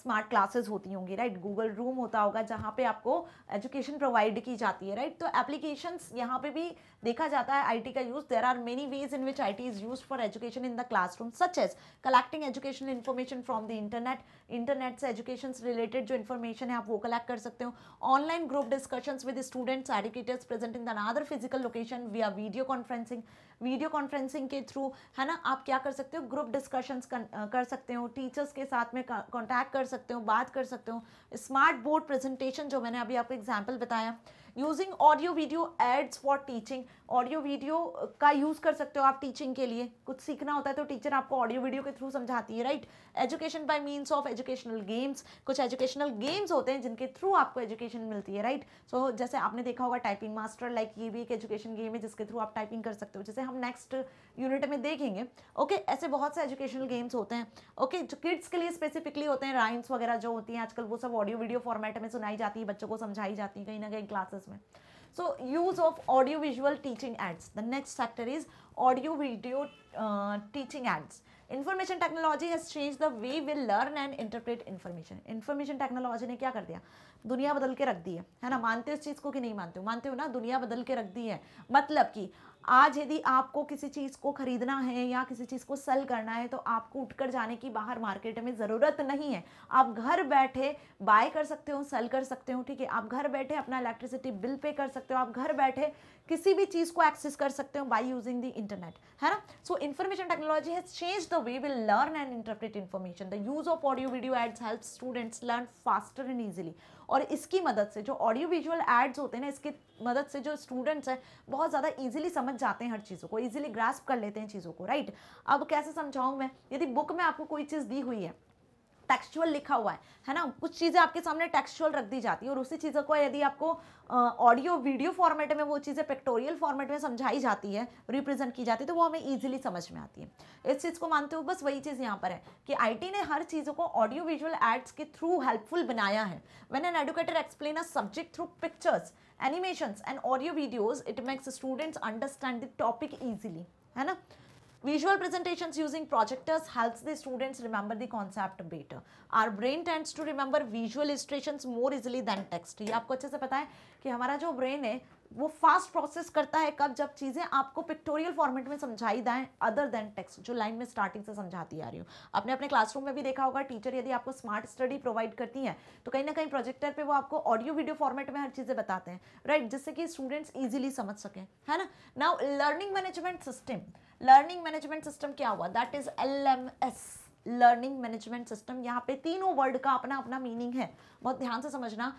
स्मार्ट क्लासेज होती होंगी राइट गूगल रूम होता होगा जहाँ पर आपको एजुकेशन प्रोवाइड की जाती है राइट तो एप्लीकेशन यहाँ पर भी देखा जाता है आई का use there are many many ways in which IT is used for education in the classroom such as collecting educational information from the internet, internet से education related जो information है आप वो collect कर सकते हो online group discussions with students, educators present in the another physical location via video conferencing, video conferencing के through है ना आप क्या कर सकते हो group discussions कर, कर सकते हो teachers के साथ में contact कर सकते हो बात कर सकते हो smart board presentation जो मैंने अभी आपको example बताया using audio video ads for teaching audio video का यूज़ कर सकते हो आप टीचिंग के लिए कुछ सीखना होता है तो टीचर आपको ऑडियो वीडियो के थ्रू समझाती है right education by means of educational games कुछ एजुकेशनल गेम्स होते हैं जिनके थ्रू आपको एजुकेशन मिलती है राइट सो so, जैसे आपने देखा होगा टाइपिंग मास्टर लाइक ये भी एक एजुकेशन गेम है जिसके थ्रू आप टाइपिंग कर सकते हो जैसे हम नेक्स्ट यूनिट में देखेंगे ओके okay, ऐसे बहुत से एजुकेशनल गेम्स होते हैं ओके okay, जो किड्स के लिए स्पेसिफिकली होते हैं राइम्स वगैरह जो होती हैं आजकल वो सब ऑडियो वीडियो फॉर्मेट में सुनाई जाती है बच्चों को समझाई जाती है कहीं ना कहीं क्लासेस में So use of audio visual teaching ads. The next sector is audio video uh, teaching ads. Information technology has change the way will learn and interpret information information technology ने क्या कर दिया दुनिया बदल के रख दी है है ना मानते हो इस चीज़ को कि नहीं मानते हो मानते हो ना दुनिया बदल के रख दी है मतलब कि आज यदि आपको किसी चीज़ को ख़रीदना है या किसी चीज़ को सेल करना है तो आपको उठकर जाने की बाहर मार्केट में ज़रूरत नहीं है आप घर बैठे बाय कर सकते हो सेल कर सकते हो ठीक है आप घर बैठे अपना इलेक्ट्रिसिटी बिल पे कर सकते हो आप घर बैठे किसी भी चीज़ को एक्सेस कर सकते हो बाई यूजिंग द इंटरनेट है ना so information technology has change the way will learn and interpret information the use of audio video aids help students learn faster and easily और इसकी मदद से जो ऑडियो विजुअल एड्स होते हैं ना इसकी मदद से जो स्टूडेंट्स हैं बहुत ज़्यादा ईजिली समझ जाते हैं हर चीज़ों को ईजिली ग्रास्प कर लेते हैं चीज़ों को राइट अब कैसे समझाऊँ मैं यदि बुक में आपको कोई चीज़ दी हुई है टेक्सचुअल लिखा हुआ है है ना कुछ चीज़ें आपके सामने टेक्सचुअल रख दी जाती है और उसी चीज़ों को यदि आपको ऑडियो वीडियो फॉर्मेट में वो चीज़ें पिक्टोरियल फॉर्मेट में समझाई जाती है रिप्रेजेंट की जाती है तो वो हमें ईजिली समझ में आती है इस चीज़ को मानते हुए बस वही चीज़ यहाँ पर है कि आई ने हर चीज़ों को ऑडियो विजुअल एड्स के थ्रू हेल्पफुल बनाया है when an educator explain a subject through pictures animation and audio videos it makes students understand the topic easily है ना Visual presentations using projectors helps the students remember the concept better. Our brain tends to remember visual illustrations more easily than text. ye aapko acche se pata hai ki hamara jo brain hai वो fast process करता है कब जब चीज़ें आपको pictorial format में समझाई जाएँ अदर देन टेक्स्ट जो लाइन में स्टार्टिंग से समझाती आ रही हूँ आपने अपने क्लासरूम में भी देखा होगा टीचर यदि आपको स्मार्ट स्टडी प्रोवाइड करती है तो कहीं ना कहीं प्रोजेक्टर पे वो आपको ऑडियो वीडियो फॉर्मेट में हर चीज़ें बताते हैं राइट right? जिससे कि स्टूडेंट्स ईजिली समझ सकें है ना now learning management system learning management system क्या हुआ that is L M S learning management system यहाँ पे तीनों वर्ड का अपना अपना मीनिंग है बहुत ध्यान से समझना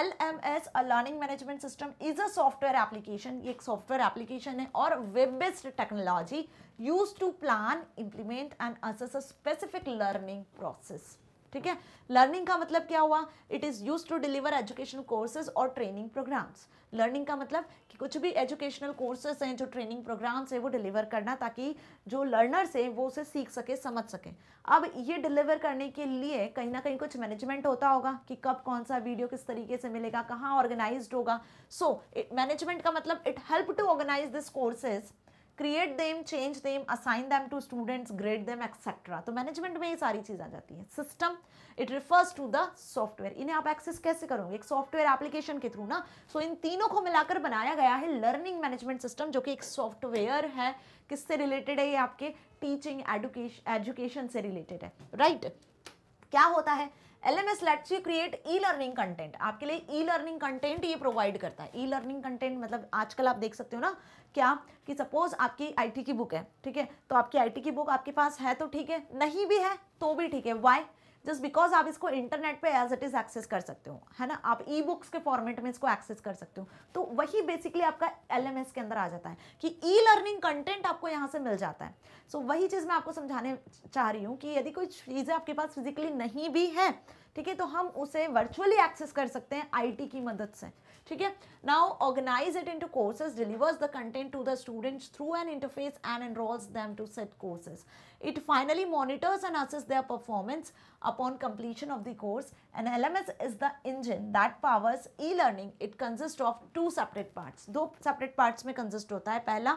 L M S learning management system is a software application ये एक सॉफ्टवेयर एप्लीकेशन है और web based technology use to plan implement and assess a specific learning process ठीक है लर्निंग का मतलब क्या हुआ it is use to deliver educational courses और ट्रेनिंग प्रोग्राम्स लर्निंग का मतलब कि कुछ भी एजुकेशनल कोर्सेज हैं जो ट्रेनिंग प्रोग्राम्स हैं वो डिलीवर करना ताकि जो लर्नर्स हैं वो उसे सीख सके समझ सके अब ये डिलीवर करने के लिए कहीं ना कहीं कुछ मैनेजमेंट होता होगा कि कब कौन सा वीडियो किस तरीके से मिलेगा कहाँ ऑर्गेनाइज होगा सो मैनेजमेंट का मतलब it help to organise this courses create them change them assign them to students grade them etcetera तो मैनेजमेंट में ये सारी चीज़ आ जाती है system it refers to the software इन्हें आप एक्सेस कैसे करोगे एक सॉफ्टवेयर एप्लीकेशन के थ्रू ना सो so, इन तीनों को मिलाकर बनाया गया है लर्निंग मैनेजमेंट सिस्टम जो कि एक सॉफ्टवेयर है किससे रिलेटेड है ये आपके टीचिंग एडुकेशन एजुकेशन से रिलेटेड है राइट right? क्या होता है L M S lets you create e learning content आपके लिए ई लर्निंग कंटेंट ये प्रोवाइड करता है ई लर्निंग कंटेंट मतलब आजकल आप देख सकते हो ना क्या कि सपोज आपकी आई टी की बुक है ठीक है तो आपकी आई टी की बुक आपके पास है तो ठीक है नहीं भी है तो भी ठीक है वाई जस्ट बिकॉज आप इसको इंटरनेट पे एज इट इज़ एक्सेस कर सकते हो है ना आप ई बुक्स के फॉर्मेट में इसको एक्सेस कर सकते हो तो वही बेसिकली आपका एल के अंदर आ जाता है कि ई लर्निंग कंटेंट आपको यहाँ से मिल जाता है सो so, वही चीज़ मैं आपको समझाने चाह रही हूँ कि यदि कोई चीज़ें आपके पास फिजिकली नहीं भी है ठीक है तो हम उसे वर्चुअली एक्सेस कर सकते हैं आई की मदद से ठीक है now organise it into courses delivers the content to the students through an interface and enrols them to set courses it finally monitors and assess their performance upon completion of the course and LMS is the engine that powers e learning it consists of two separate parts दो separate parts में consist होता है पहला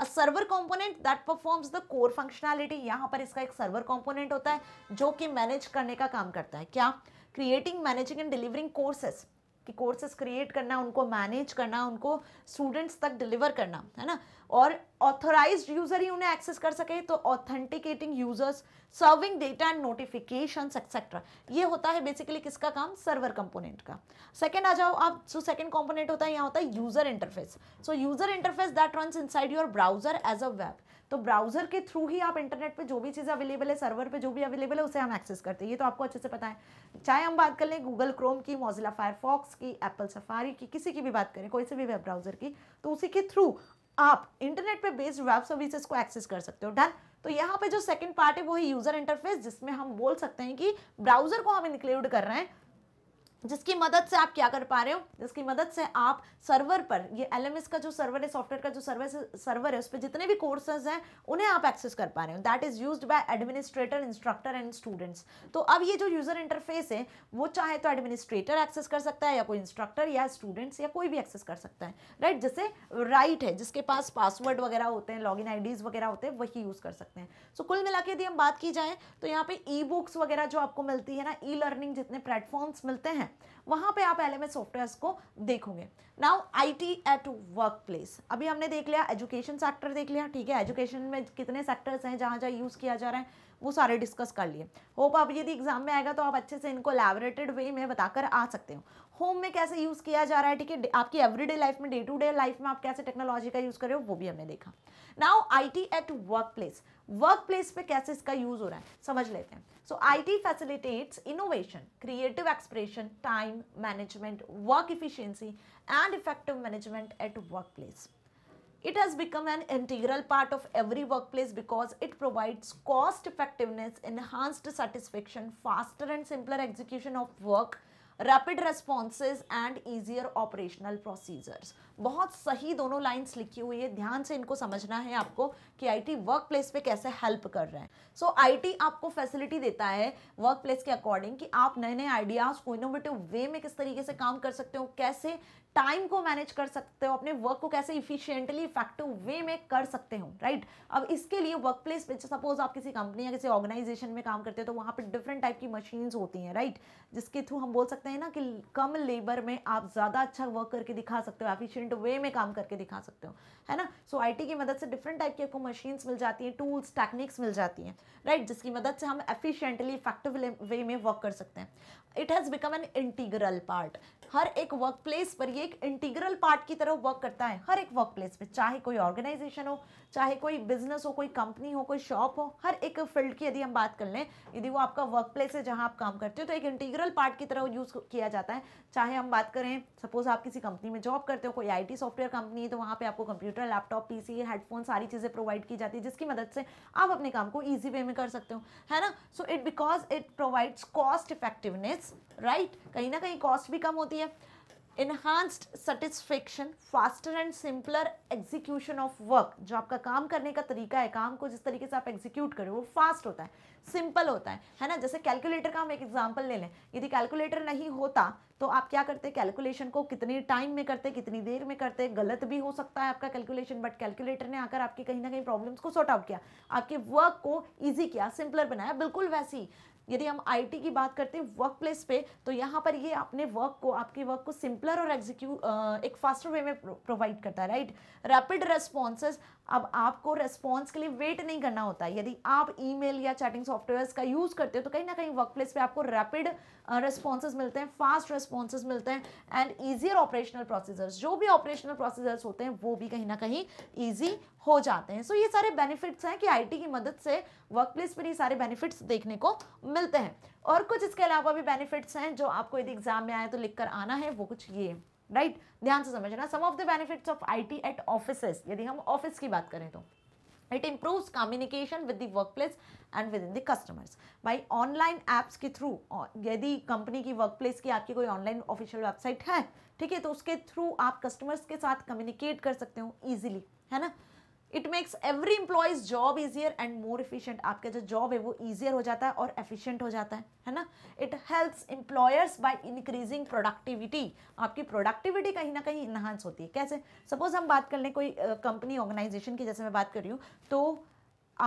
a server component that performs the core functionality यहाँ पर इसका एक server component होता है जो कि मैनेज करने का काम करता है क्या creating managing and delivering courses कि कोर्सेज क्रिएट करना उनको मैनेज करना उनको स्टूडेंट्स तक डिलीवर करना है ना और ऑथोराइज यूज़र ही उन्हें एक्सेस कर सके तो authenticating users serving data and notification etcetera ये होता है बेसिकली किसका काम सर्वर कंपोनेंट का सेकेंड आ जाओ आप जो सेकेंड कंपोनेंट होता है यहाँ होता है user interface so user interface that runs inside your browser as a web तो ब्राउजर के थ्रू ही आप इंटरनेट पे जो भी चीज़ अवेलेबल है सर्वर पे जो भी अवेलेबल है उसे हम एक्सेस करते हैं ये तो आपको अच्छे से पता है चाहे हम बात कर लें गूगल क्रोम की मोजिला फायरफॉक्स की एप्पल सफारी की किसी की भी बात करें कोई से भी वेब ब्राउजर की तो उसी के थ्रू आप इंटरनेट पे बेस्ड वेब सर्विसेज को एक्सेस कर सकते हो डन तो यहाँ पे जो सेकंड पार्ट है वो है यूजर इंटरफेस जिसमें हम बोल सकते हैं कि ब्राउजर को हम इंक्लूड कर रहे हैं जिसकी मदद से आप क्या कर पा रहे हो जिसकी मदद से आप सर्वर पर ये एल का जो सर्वर है सॉफ्टवेयर का जो सर्वर सर्वर है उस पर जितने भी कोर्सेज हैं उन्हें आप एक्सेस कर पा रहे हो that is use by administrator instructor and students तो अब ये जो यूज़र इंटरफेस है वो चाहे तो एडमिनिस्ट्रेटर एक्सेस कर सकता है या कोई इंस्ट्रक्टर या स्टूडेंट्स या कोई भी एक्सेस कर सकता है राइट right? जैसे राइट right है जिसके पास पासवर्ड वगैरह होते हैं लॉग इन वगैरह होते हैं वही यूज़ कर सकते हैं सो so, कुल मिला के यदि हम बात की जाए तो यहाँ पे ई बुक्स वगैरह जो आपको मिलती है ना ई लर्निंग जितने प्लेटफॉर्म्स मिलते हैं वहाँ पे आप एल एम सॉफ्टवेयर्स को देखोगे now IT at work place अभी हमने देख लिया एजुकेशन सेक्टर देख लिया ठीक है एजुकेशन में कितने सेक्टर्स हैं जहाँ जहाँ यूज़ किया जा रहा है वो सारे डिस्कस कर लिए होप आप यदि एग्जाम में आएगा तो आप अच्छे से इनको लेबोरेटेड वे में बताकर आ सकते हो होम में कैसे यूज़ किया जा रहा है ठीक है आपकी एवरीडे लाइफ में डे टू डे लाइफ में आप कैसे टेक्नोलॉजी का यूज़ कर रहे हो वो भी हमने देखा now IT at work place work place पे कैसे इसका यूज़ हो रहा है समझ लेते हैं so IT facilitates innovation creative expression time management work efficiency and effective management at work place has become an integral part of every work workplace because it provides cost effectiveness, enhanced satisfaction, faster and simpler execution of work, rapid responses and easier operational procedures. बहुत सही दोनों lines लिखी हुई है ध्यान से इनको समझना है आपको कि आईटी वर्क प्लेस पे कैसे हेल्प कर रहे हैं सो so, आईटी आपको फैसिलिटी देता है वर्क प्लेस के अकॉर्डिंग कि आप नए नए आइडियाज़ को इनोवेटिव वे में किस तरीके से काम कर सकते हो कैसे टाइम को मैनेज कर सकते हो अपने वर्क को कैसे इफिशियंटली इफेक्टिव वे में कर सकते हो राइट अब इसके लिए वर्क प्लेस पे सपोज आप किसी कंपनी या किसी ऑर्गेनाइजेशन में काम करते हो तो वहाँ पे डिफरेंट टाइप की मशीन्स होती हैं राइट जिसके थ्रू हम बोल सकते हैं ना कि कम लेबर में आप ज़्यादा अच्छा वर्क करके दिखा सकते हो एफिशियंट डिफरेंट वे में काम करके दिखा सकते हो है ना सो so, आईटी की मदद से डिफरेंट टाइप की आपको मशीन्स मिल जाती हैं टूल्स टेक्निक्स मिल जाती हैं राइट right? जिसकी मदद से हम एफिशिएंटली इफेक्टिव वे में वर्क कर सकते हैं it has become an integral part हर एक वर्क प्लेस पर ये एक इंटीग्रल पार्ट की तरह वर्क करता है हर एक वर्क प्लेस पर चाहे कोई ऑर्गेनाइजेशन हो चाहे कोई बिजनेस हो कोई कंपनी हो कोई शॉप हो हर एक फील्ड की यदि हम बात कर लें यदि वो आपका वर्क प्लेस है जहाँ आप काम करते हो तो एक इंटीग्रल पार्ट की तरह यूज़ किया जाता है चाहे हम बात करें सपोज आप किसी कंपनी में जॉब करते हो कोई आई सॉफ्टवेयर कंपनी है तो वहाँ पर आपको कंप्यूटर लैपटॉप पी हेडफोन सारी चीज़ें प्रोवाइड की जाती है जिसकी मदद से आप अपने काम को ईजी वे में कर सकते हो है ना so it because it provides cost effectiveness experience right कहीं ना कहीं कॉस्ट भी कम होती है enhanced satisfaction faster and simpler execution of work जो आपका काम करने का तरीका है काम को जिस तरीके से आप एग्जीक्यूट करें वो फास्ट होता है सिंपल होता है है ना जैसे कैलकुलेटर का हम एक एग्जांपल ले लें यदि कैलकुलेटर नहीं होता तो आप क्या करते कैलकुलेशन को कितनी टाइम में करते कितनी देर में करते गलत भी हो सकता है आपका कैलकुलेशन बट कैलकुलेटर ने आकर आपके कहीं ना कहीं प्रॉब्लम्स को सॉर्ट आउट किया आपके वर्क को ईजी किया सिंपलर बनाया बिल्कुल वैसी यदि हम आईटी की बात करते हैं वर्क प्लेस पे तो यहाँ पर ये अपने वर्क को आपके वर्क को सिंपलर और एग्जीक्यू एक फास्टर वे में प्रोवाइड करता है राइट रैपिड रेस्पॉन्सेज अब आपको रेस्पॉन्स के लिए वेट नहीं करना होता यदि आप ईमेल या चैटिंग सॉफ्टवेयर का यूज़ करते हो तो कहीं ना कहीं वर्क प्लेस पर आपको रैपिड रेस्पॉन्सेज मिलते हैं फास्ट रेस्पॉन्सेज मिलते हैं एंड ईजियर ऑपरेशनल प्रोसीजर्स जो भी ऑपरेशनल प्रोसीजर्स होते हैं वो भी कहीं ना कहीं ईजी हो जाते हैं सो so, ये सारे बेनिफिट्स हैं कि आईटी की मदद से वर्क प्लेस पर ये सारे बेनिफिट्स देखने को मिलते हैं और कुछ इसके अलावा भी बेनिफिट्स हैं जो आपको यदि एग्जाम में आए तो लिख कर आना है वो कुछ ये राइट right? ध्यान से समझना some of the benefits of IT at office यदि हम ऑफिस की बात करें तो it communication with the work place and within the customers by online apps के थ्रू यदि कंपनी की वर्क प्लेस की आपकी कोई ऑनलाइन ऑफिशियल वेबसाइट है ठीक है तो उसके थ्रू आप कस्टमर्स के साथ कम्युनिकेट कर सकते हो ईजिली है ना it makes every employees job easier and more efficient आपका जो जॉब है वो ईजियर हो जाता है और एफिशियंट हो जाता है है ना it helps employers by increasing productivity आपकी प्रोडक्टिविटी कहीं ना कहीं इन्हांस होती है कैसे सपोज हम बात कर लें कोई कंपनी uh, ऑर्गेनाइजेशन की जैसे मैं बात कर रही हूँ तो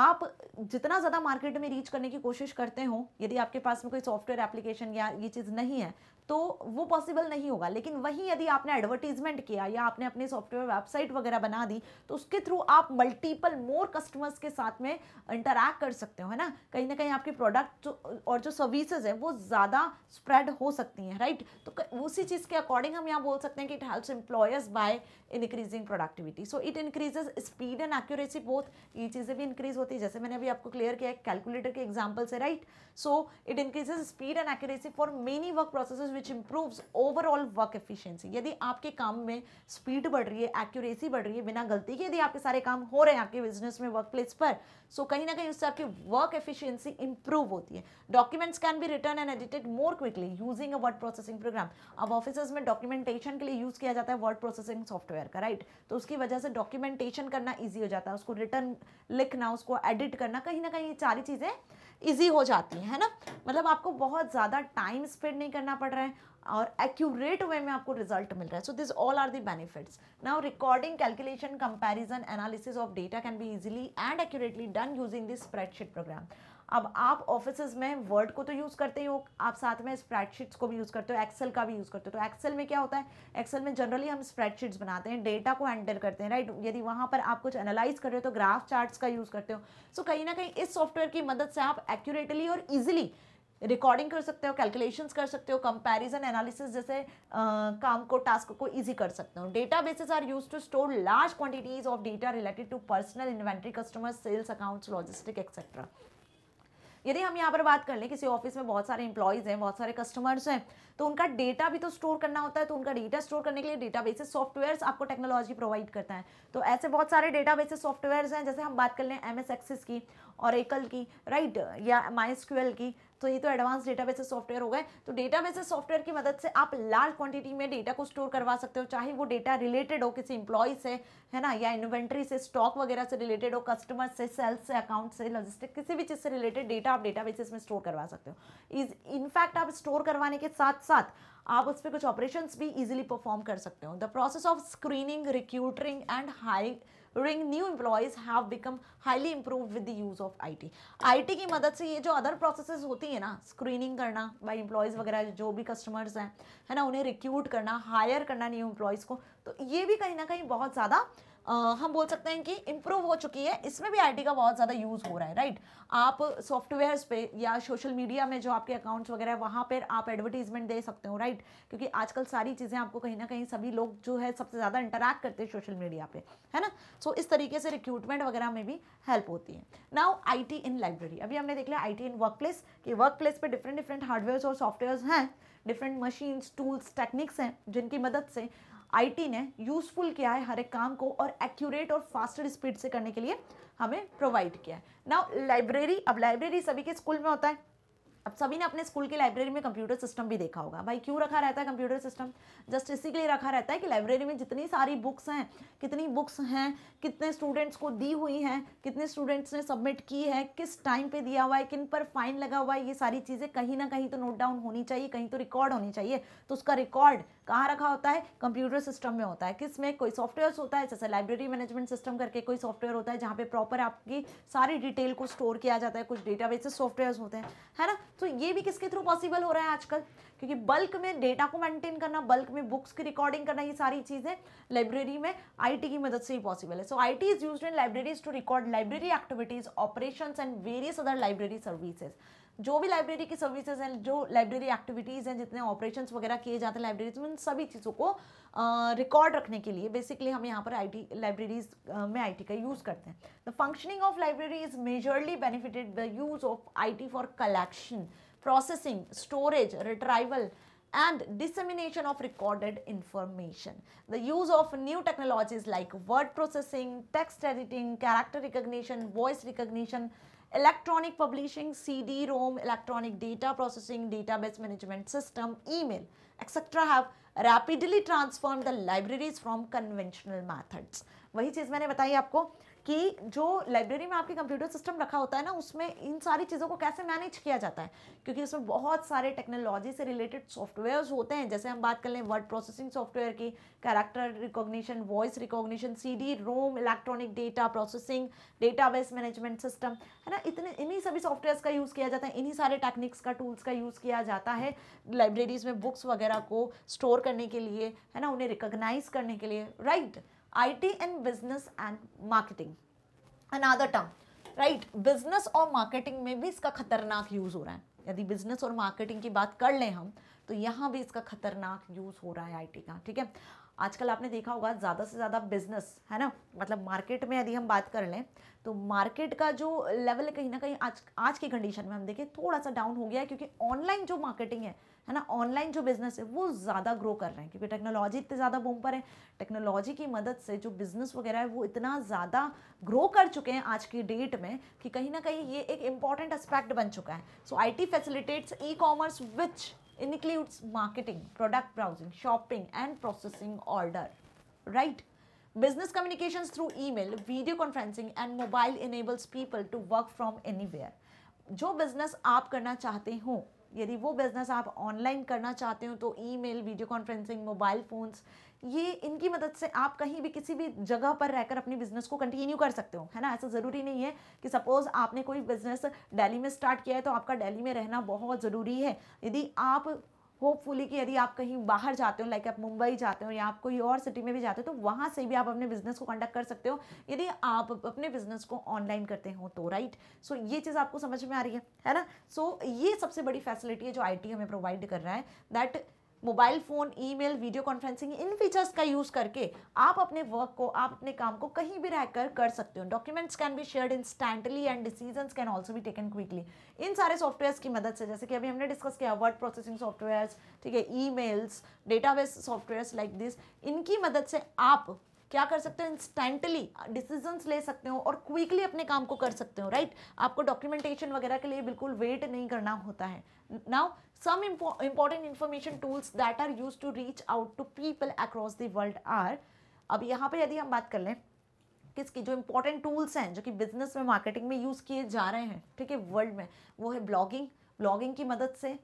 आप जितना ज़्यादा मार्केट में रीच करने की कोशिश करते हो यदि आपके पास में कोई सॉफ्टवेयर एप्लीकेशन या ये चीज़ नहीं है तो वो पॉसिबल नहीं होगा लेकिन वहीं यदि आपने एडवर्टीजमेंट किया या आपने अपने सॉफ्टवेयर वेबसाइट वगैरह बना दी तो उसके थ्रू आप मल्टीपल मोर कस्टमर्स के साथ में इंटरैक्ट कर सकते हो है ना कहीं ना कहीं आपके प्रोडक्ट और जो सर्विसेज है वो ज़्यादा स्प्रेड हो सकती हैं राइट तो उसी चीज़ के अकॉर्डिंग हम यहाँ बोल सकते हैं कि it helps employers by increasing productivity so it increases speed and accuracy both ये चीज़ें भी इंक्रीज होती है जैसे मैंने अभी आपको क्लियर किया है कैलकुलेटर के एग्जाम्पल से right so it increases speed and accuracy for many work process which improves overall work efficiency यदि आपके काम में स्पीड बढ़ रही है एक्यूरेसी बढ़ रही है बिना गलती के यदि आपके सारे काम हो रहे हैं आपके बिजनेस में वर्क प्लेस पर सो so कहीं ना कहीं उससे आपकी वर्क एफिशिएंसी इंप्रूव होती है documents can be written and edited more quickly using a word processing program अब ऑफिस में डॉक्यूमेंटेशन के लिए यूज़ किया जाता है वर्ड प्रोसेसिंग सॉफ्टवेयर का राइट right? तो उसकी वजह से डॉक्यूमेंटेशन करना ईजी हो जाता है उसको रिटर्न लिखना उसको एडिट करना कहीं ना कहीं ये सारी चीज़ें इजी हो जाती है ना मतलब आपको बहुत ज़्यादा टाइम स्पेंड नहीं करना पड़ रहा है और एक्यूरेट वे में आपको रिजल्ट मिल रहा है so this all are the benefits now recording calculation comparison analysis of data can be easily and accurately done using this spreadsheet program अब आप ऑफिस में वर्ड को तो यूज़ करते ही हो आप साथ में स्प्रेडशीट्स को भी यूज़ करते हो एक्सेल का भी यूज़ करते हो तो एक्सेल में क्या होता है एक्सेल में जनरली हम स्प्रेडशीट्स बनाते हैं डेटा को एंटर करते हैं राइट यदि वहाँ पर आप कुछ एनालाइज कर रहे हो तो ग्राफ चार्ट्स का यूज़ करते हो सो कहीं ना कहीं इस सॉफ्टवेयर की मदद से आप एक्यूरेटली और ईजिली रिकॉर्डिंग कर सकते हो कैलकुलेशंस कर सकते हो कंपैरिजन एनालिसिस जैसे आ, काम को टास्क को इजी कर सकते हो databases are use to store large quantities of data related to personal inventory customer sales accounts logistic etcetera यदि हम यहाँ पर बात कर लें किसी ऑफिस में बहुत सारे इंप्लॉयज़ हैं बहुत सारे कस्टमर्स हैं तो उनका डेटा भी तो स्टोर करना होता है तो उनका डेटा स्टोर करने के लिए डेटा बेसिस सॉफ्टवेयर आपको टेक्नोलॉजी प्रोवाइड करता है तो ऐसे बहुत सारे डेटा बेसिस सॉफ्टवेयर हैं जैसे हम बात कर लें एम एस की और एकल की राइट या माई की तो ये तो एडवांस डेटाबेस सॉफ्टवेयर हो गए तो डेटाबेस सॉफ्टवेयर की मदद से आप लार्ज क्वांटिटी में डेटा को स्टोर करवा सकते हो चाहे वो डेटा रिलेटेड हो किसी इंप्लॉय से है ना या इन्वेंट्री से स्टॉक वगैरह से रिलेटेड हो कस्टमर से सेल्स से अकाउंट से लॉजिस्टिक किसी भी चीज़ से रिलेटेड डेटा आप डेटा में स्टोर करवा सकते हो इज इनफैक्ट आप स्टोर करवाने के साथ साथ आप उस पर कुछ ऑपरेशन भी इजिली परफॉर्म कर सकते हो the process of screening recruiting and hiring new employees have become highly improve with the use of IT IT की मदद से ये जो अदर प्रोसेसेस होती है ना स्क्रीनिंग करना बाई एम्प्लॉयज़ वगैरह जो भी कस्टमर्स हैं है ना उन्हें रिक्यूट करना हायर करना न्यू एम्प्लॉयज़ को तो ये भी कहीं ना कहीं बहुत ज़्यादा हम बोल सकते हैं कि इम्प्रूव हो चुकी है इसमें भी आई का बहुत ज़्यादा यूज़ हो रहा है राइट आप सॉफ्टवेयर्स पे या सोशल मीडिया में जो आपके अकाउंट्स वगैरह है वहाँ पर आप एडवर्टीजमेंट दे सकते हो राइट क्योंकि आजकल सारी चीज़ें आपको कहीं ना कहीं सभी लोग जो है सबसे ज़्यादा इंटरेक्ट करते हैं सोशल मीडिया पर है ना सो so, इस तरीके से रिक्रूटमेंट वगैरह में भी हेल्प होती है नाउ आई इन लाइब्रेरी अभी हमने देख लिया आई इन वर्क प्लेस कि वर्क प्लेस पर डिफरेंट डिफरेंट हार्डवेयर और सॉफ्टवेयर हैं डिफरेंट मशीन्स टूल्स टेक्निक्स हैं जिनकी मदद से आईटी ने यूज़फुल किया है हर एक काम को और एक्यूरेट और फास्टर स्पीड से करने के लिए हमें प्रोवाइड किया है नाउ लाइब्रेरी अब लाइब्रेरी सभी के स्कूल में होता है अब सभी ने अपने स्कूल के लाइब्रेरी में कंप्यूटर सिस्टम भी देखा होगा भाई क्यों रखा रहता है कंप्यूटर सिस्टम जस्ट इसी के लिए रखा रहता है कि लाइब्रेरी में जितनी सारी बुक्स हैं कितनी बुक्स हैं कितने स्टूडेंट्स को दी हुई हैं कितने स्टूडेंट्स ने सबमिट की है किस टाइम पे दिया हुआ है किन पर फाइन लगा हुआ है ये सारी चीज़ें कहीं ना कहीं तो नोट डाउन होनी चाहिए कहीं तो रिकॉर्ड होनी चाहिए तो उसका रिकॉर्ड कहाँ रखा होता है कंप्यूटर सिस्टम में होता है किस में कोई सॉफ्टवेयर होता है जैसे लाइब्रेरी मैनेजमेंट सिस्टम करके कोई सॉफ्टवेयर होता है जहाँ पे प्रॉपर आपकी सारी डिटेल को स्टोर किया जाता है कुछ डेटा बेसिस सॉफ्टवेयर होते हैं है ना तो ये भी किसके थ्रू पॉसिबल हो रहा है आजकल क्योंकि बल्क में डेटा को मेंटेन करना बल्क में बुक्स की रिकॉर्डिंग करना ये सारी चीज़ें लाइब्रेरी में आईटी की मदद से ही पॉसिबल है so I T is use in libraries to record library activities operation and various other library services जो भी लाइब्रेरी की सर्विसेज हैं जो लाइब्रेरी एक्टिविटीज हैं जितने ऑपरेशन वगैरह किए जाते हैं लाइब्रेरीज में उन सभी चीज़ों को रिकॉर्ड uh, रखने के लिए बेसिकली हम यहाँ पर आई टी लाइब्रेरीज में आई टी का यूज़ करते हैं the functioning of library is majorly benefited the use of I T for collection processing storage retrieval and dissemination of recorded information the use of new technologies like word processing text editing character recognition voice recognition electronic publishing C D ROM electronic data processing database management system email etcetera have rapidly transform the libraries from conventional methods वही चीज़ मैंने बताई आपको कि जो library में आपके computer system रखा होता है ना उसमें इन सारी चीज़ों को कैसे मैनेज किया जाता है क्योंकि उसमें बहुत सारे टेक्नोलॉजी से रिलेटेड सॉफ्टवेयर्स होते हैं जैसे हम बात कर लें वर्ड प्रोसेसिंग सॉफ्टवेयर की character recognition voice recognition C ROM electronic data processing base management system है ना इतने इन्हीं सभी सॉफ्टवेयर्स का यूज़ किया जाता है इन्हीं सारे टेक्निक्स का टूल्स का यूज़ किया जाता है लाइब्रेरीज़ में बुक्स वगैरह को स्टोर करने के लिए है ना उन्हें रिकोगनाइज करने के लिए right right? IT and business and marketing. Another term, right? Business or marketing में भी इसका खतरनाक use हो रहा है यदि business और marketing की बात कर लें हम तो यहाँ भी इसका खतरनाक use हो रहा है IT का ठीक है आजकल आपने देखा होगा ज़्यादा से ज़्यादा बिजनेस है ना मतलब मार्केट में यदि हम बात कर लें तो मार्केट का जो लेवल कहीं ना कहीं आज आज की कंडीशन में हम देखें थोड़ा सा डाउन हो गया है क्योंकि ऑनलाइन जो मार्केटिंग है है ना ऑनलाइन जो बिजनेस है वो ज़्यादा ग्रो कर रहे हैं क्योंकि टेक्नोलॉजी इतने ज़्यादा बूम पर है टेक्नोलॉजी की मदद से जो बिज़नेस वगैरह है वो इतना ज़्यादा ग्रो कर चुके हैं आज की डेट में कि कहीं ना कहीं ये एक इंपॉर्टेंट एस्पेक्ट बन चुका है so I T facilitates e commerce which includes marketing product browsing shopping and processing order right business communication through e mail video conferencing and mobile enables people to work from anywhere जो business आप करना चाहते हो यदि वो business आप online करना चाहते हो तो email video conferencing mobile phones ये इनकी मदद से आप कहीं भी किसी भी जगह पर रहकर अपने बिजनेस को कंटिन्यू कर सकते हो है ना ऐसा ज़रूरी नहीं है कि सपोज़ आपने कोई बिज़नेस दिल्ली में स्टार्ट किया है तो आपका दिल्ली में रहना बहुत ज़रूरी है यदि आप होपफुली कि यदि आप कहीं बाहर जाते हो लाइक आप मुंबई जाते हो या आप कोई और सिटी में भी जाते हो तो वहाँ से भी आप अपने बिजनेस को कंडक्ट कर सकते हो यदि आप अपने बिजनेस को ऑनलाइन करते हो तो राइट सो so, ये चीज़ आपको समझ में आ रही है है ना सो so, ये सबसे बड़ी फैसिलिटी है जो आई हमें प्रोवाइड कर रहा है that mobile phone email video conferencing इन फीचर्स का यूज़ करके आप अपने वर्क को आप अपने काम को कहीं भी रहकर कर सकते हो documents can be shared instantly and decision can also भी टेकन क्विकली इन सारे सॉफ्टवेयर्स की मदद से जैसे कि अभी हमने डिस्कस किया वर्ड प्रोसेसिंग सॉफ्टवेयर्स ठीक है e mails database softwares like this इनकी मदद से आप क्या कर सकते हो इंस्टेंटली डिसीजंस ले सकते हो और क्विकली अपने काम को कर सकते हो राइट right? आपको डॉक्यूमेंटेशन वगैरह के लिए बिल्कुल वेट नहीं करना होता है now Some impo important information tools that are used to reach out to people across the world are अब यहाँ पे यदि हम बात कर लें किसकी जो इम्पोर्टेंट टूल्स हैं जो कि बिजनेस में मार्केटिंग में यूज़ किए जा रहे हैं ठीक है वर्ल्ड में वो है ब्लॉगिंग ब्लॉगिंग की मदद से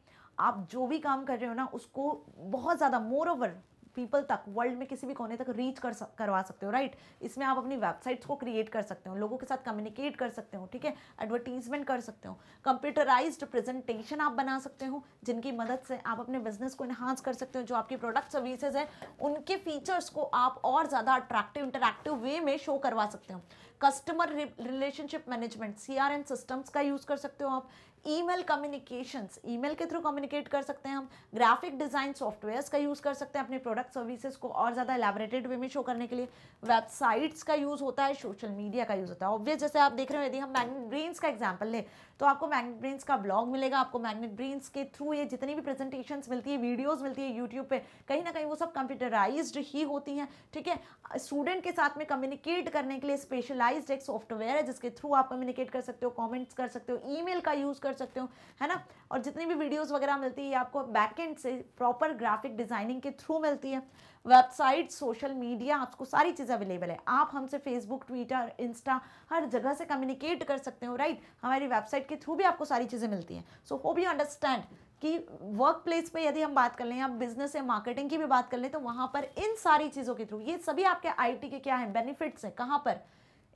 आप जो भी काम कर रहे हो ना उसको बहुत ज़्यादा मोर ओवर पीपल तक वर्ल्ड में किसी भी कोने तक रीच कर सक, करवा सकते हो राइट इसमें आप अपनी वेबसाइट्स को क्रिएट कर सकते हो लोगों के साथ कम्युनिकेट कर सकते हो ठीक है एडवर्टीजमेंट कर सकते हो कंप्यूटराइज प्रेजेंटेशन आप बना सकते हो जिनकी मदद से आप अपने बिजनेस को इन्हांस कर सकते हो जो आपकी प्रोडक्ट सर्विसेज है उनके फीचर्स को आप और ज़्यादा अट्रैक्टिव इंटरेक्टिव वे में शो करवा सकते हो customer relationship management C systems का यूज़ कर सकते हो आप ईमेल कम्युनिकेशंस ईमेल के थ्रू कम्युनिकेट कर सकते हैं हम ग्राफिक डिज़ाइन सॉफ्टवेयर्स का यूज़ कर सकते हैं अपने प्रोडक्ट सर्विसेज को और ज़्यादा एलेबरेटेड वे में शो करने के लिए वेबसाइट्स का यूज़ होता है सोशल मीडिया का यूज़ होता है ऑब्वियस जैसे आप देख रहे हो यदि हम मैंग्रीन्स का एग्जाम्पल लें तो आपको मैग्नेट ब्रेन्स का ब्लॉग मिलेगा आपको मैग्नेट ब्रेन्स के थ्रू ये जितनी भी प्रेजेंटेशन मिलती है वीडियोज़ मिलती है यूट्यूब पर कहीं ना कहीं वो सब कंप्यूटराइज ही होती हैं ठीक है स्टूडेंट के साथ में कम्युनिकेट करने के लिए स्पेशलाइज्ड एक सॉफ्टवेयर है जिसके थ्रू आप कम्युनिकेट कर सकते हो कॉमेंट्स कर सकते हो ई का यूज़ कर सकते हो है ना और जितनी भी वीडियोज़ वगैरह मिलती है आपको बैकेंड से प्रॉपर ग्राफिक डिज़ाइनिंग के थ्रू मिलती है वेबसाइट सोशल मीडिया आपको सारी चीज़ें अवेलेबल है आप हमसे फेसबुक ट्विटर इंस्टा हर जगह से कम्युनिकेट कर सकते हो राइट हमारी वेबसाइट के थ्रू भी आपको सारी चीज़ें मिलती हैं सो होप यू अंडरस्टैंड कि वर्क प्लेस पर यदि हम बात कर लें या बिजनेस या मार्केटिंग की भी बात कर लें तो वहाँ पर इन सारी चीज़ों के थ्रू ये सभी आपके आई के क्या हैं बेनिफिट्स हैं कहाँ पर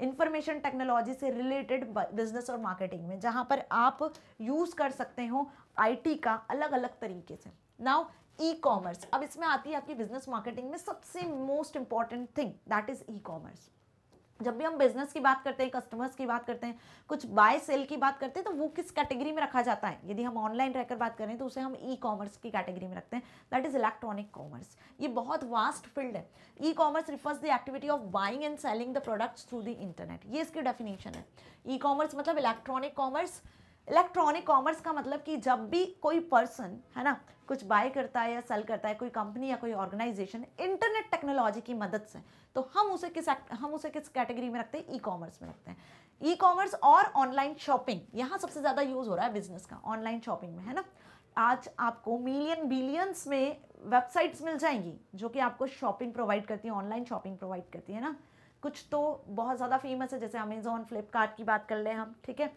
इंफॉर्मेशन टेक्नोलॉजी से रिलेटेड बिजनेस और मार्केटिंग में जहाँ पर आप यूज़ कर सकते हो आईटी का अलग अलग तरीके से नाउ ई कॉमर्स अब इसमें आती है आपकी बिजनेस मार्केटिंग में सबसे most important thing that is e commerce जब भी हम बिजनेस की बात करते हैं कस्टमर्स की बात करते हैं कुछ बाय सेल की बात करते हैं तो वो किस कैटेगरी में रखा जाता है यदि हम ऑनलाइन रहकर बात करें तो उसे हम ई कॉमर्स की कैटेगरी में रखते हैं दैट इज़ इलेक्ट्रॉनिक कॉमर्स ये बहुत वास्ट फील्ड है e commerce refers the activity of buying and selling the products through the internet ये इसकी डेफिनेशन है ई e कॉमर्स मतलब इलेक्ट्रॉनिक कॉमर्स इलेक्ट्रॉनिक कॉमर्स का मतलब कि जब भी कोई पर्सन है ना कुछ बाय करता है या सेल करता है कोई कंपनी या कोई ऑर्गेनाइजेशन इंटरनेट टेक्नोलॉजी की मदद से तो हम उसे किस हम उसे किस कैटेगरी में रखते हैं ई कॉमर्स में रखते हैं ई कॉमर्स और ऑनलाइन शॉपिंग यहाँ सबसे ज़्यादा यूज़ हो रहा है बिजनेस का ऑनलाइन शॉपिंग में है ना आज आपको मिलियन बिलियंस में वेबसाइट्स मिल जाएंगी जो कि आपको शॉपिंग प्रोवाइड करती है ऑनलाइन शॉपिंग प्रोवाइड करती है ना कुछ तो बहुत ज़्यादा फेमस है जैसे अमेज़ोन फ्लिपकार्ट की बात कर ले हम ठीक है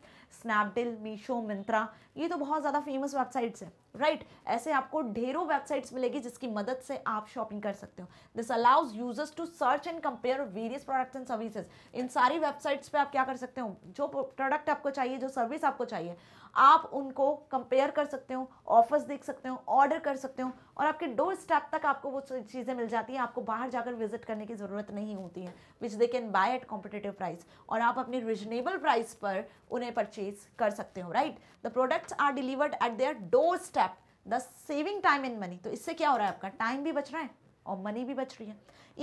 स्नैपडील मीशो मिंत्रा ये तो बहुत ज़्यादा फेमस वेबसाइट्स है राइट ऐसे आपको ढेरों वेबसाइट्स मिलेगी जिसकी मदद से आप शॉपिंग कर सकते हो this allows users to search and compare various products and services इन सारी वेबसाइट्स पे आप क्या कर सकते हो जो प्रोडक्ट आपको चाहिए जो सर्विस आपको चाहिए आप उनको कंपेयर कर सकते हो ऑफर्स देख सकते हो ऑर्डर कर सकते हो और आपके डोर स्टेप तक आपको वो चीज़ें मिल जाती हैं आपको बाहर जाकर विजिट करने की ज़रूरत नहीं होती है which they can buy at competitive price और आप अपने रिजनेबल प्राइस पर उन्हें परचेज कर सकते हो right the products are delivered at their door step the saving time in money तो इससे क्या हो रहा है आपका टाइम भी बच रहा है और मनी भी बच रही है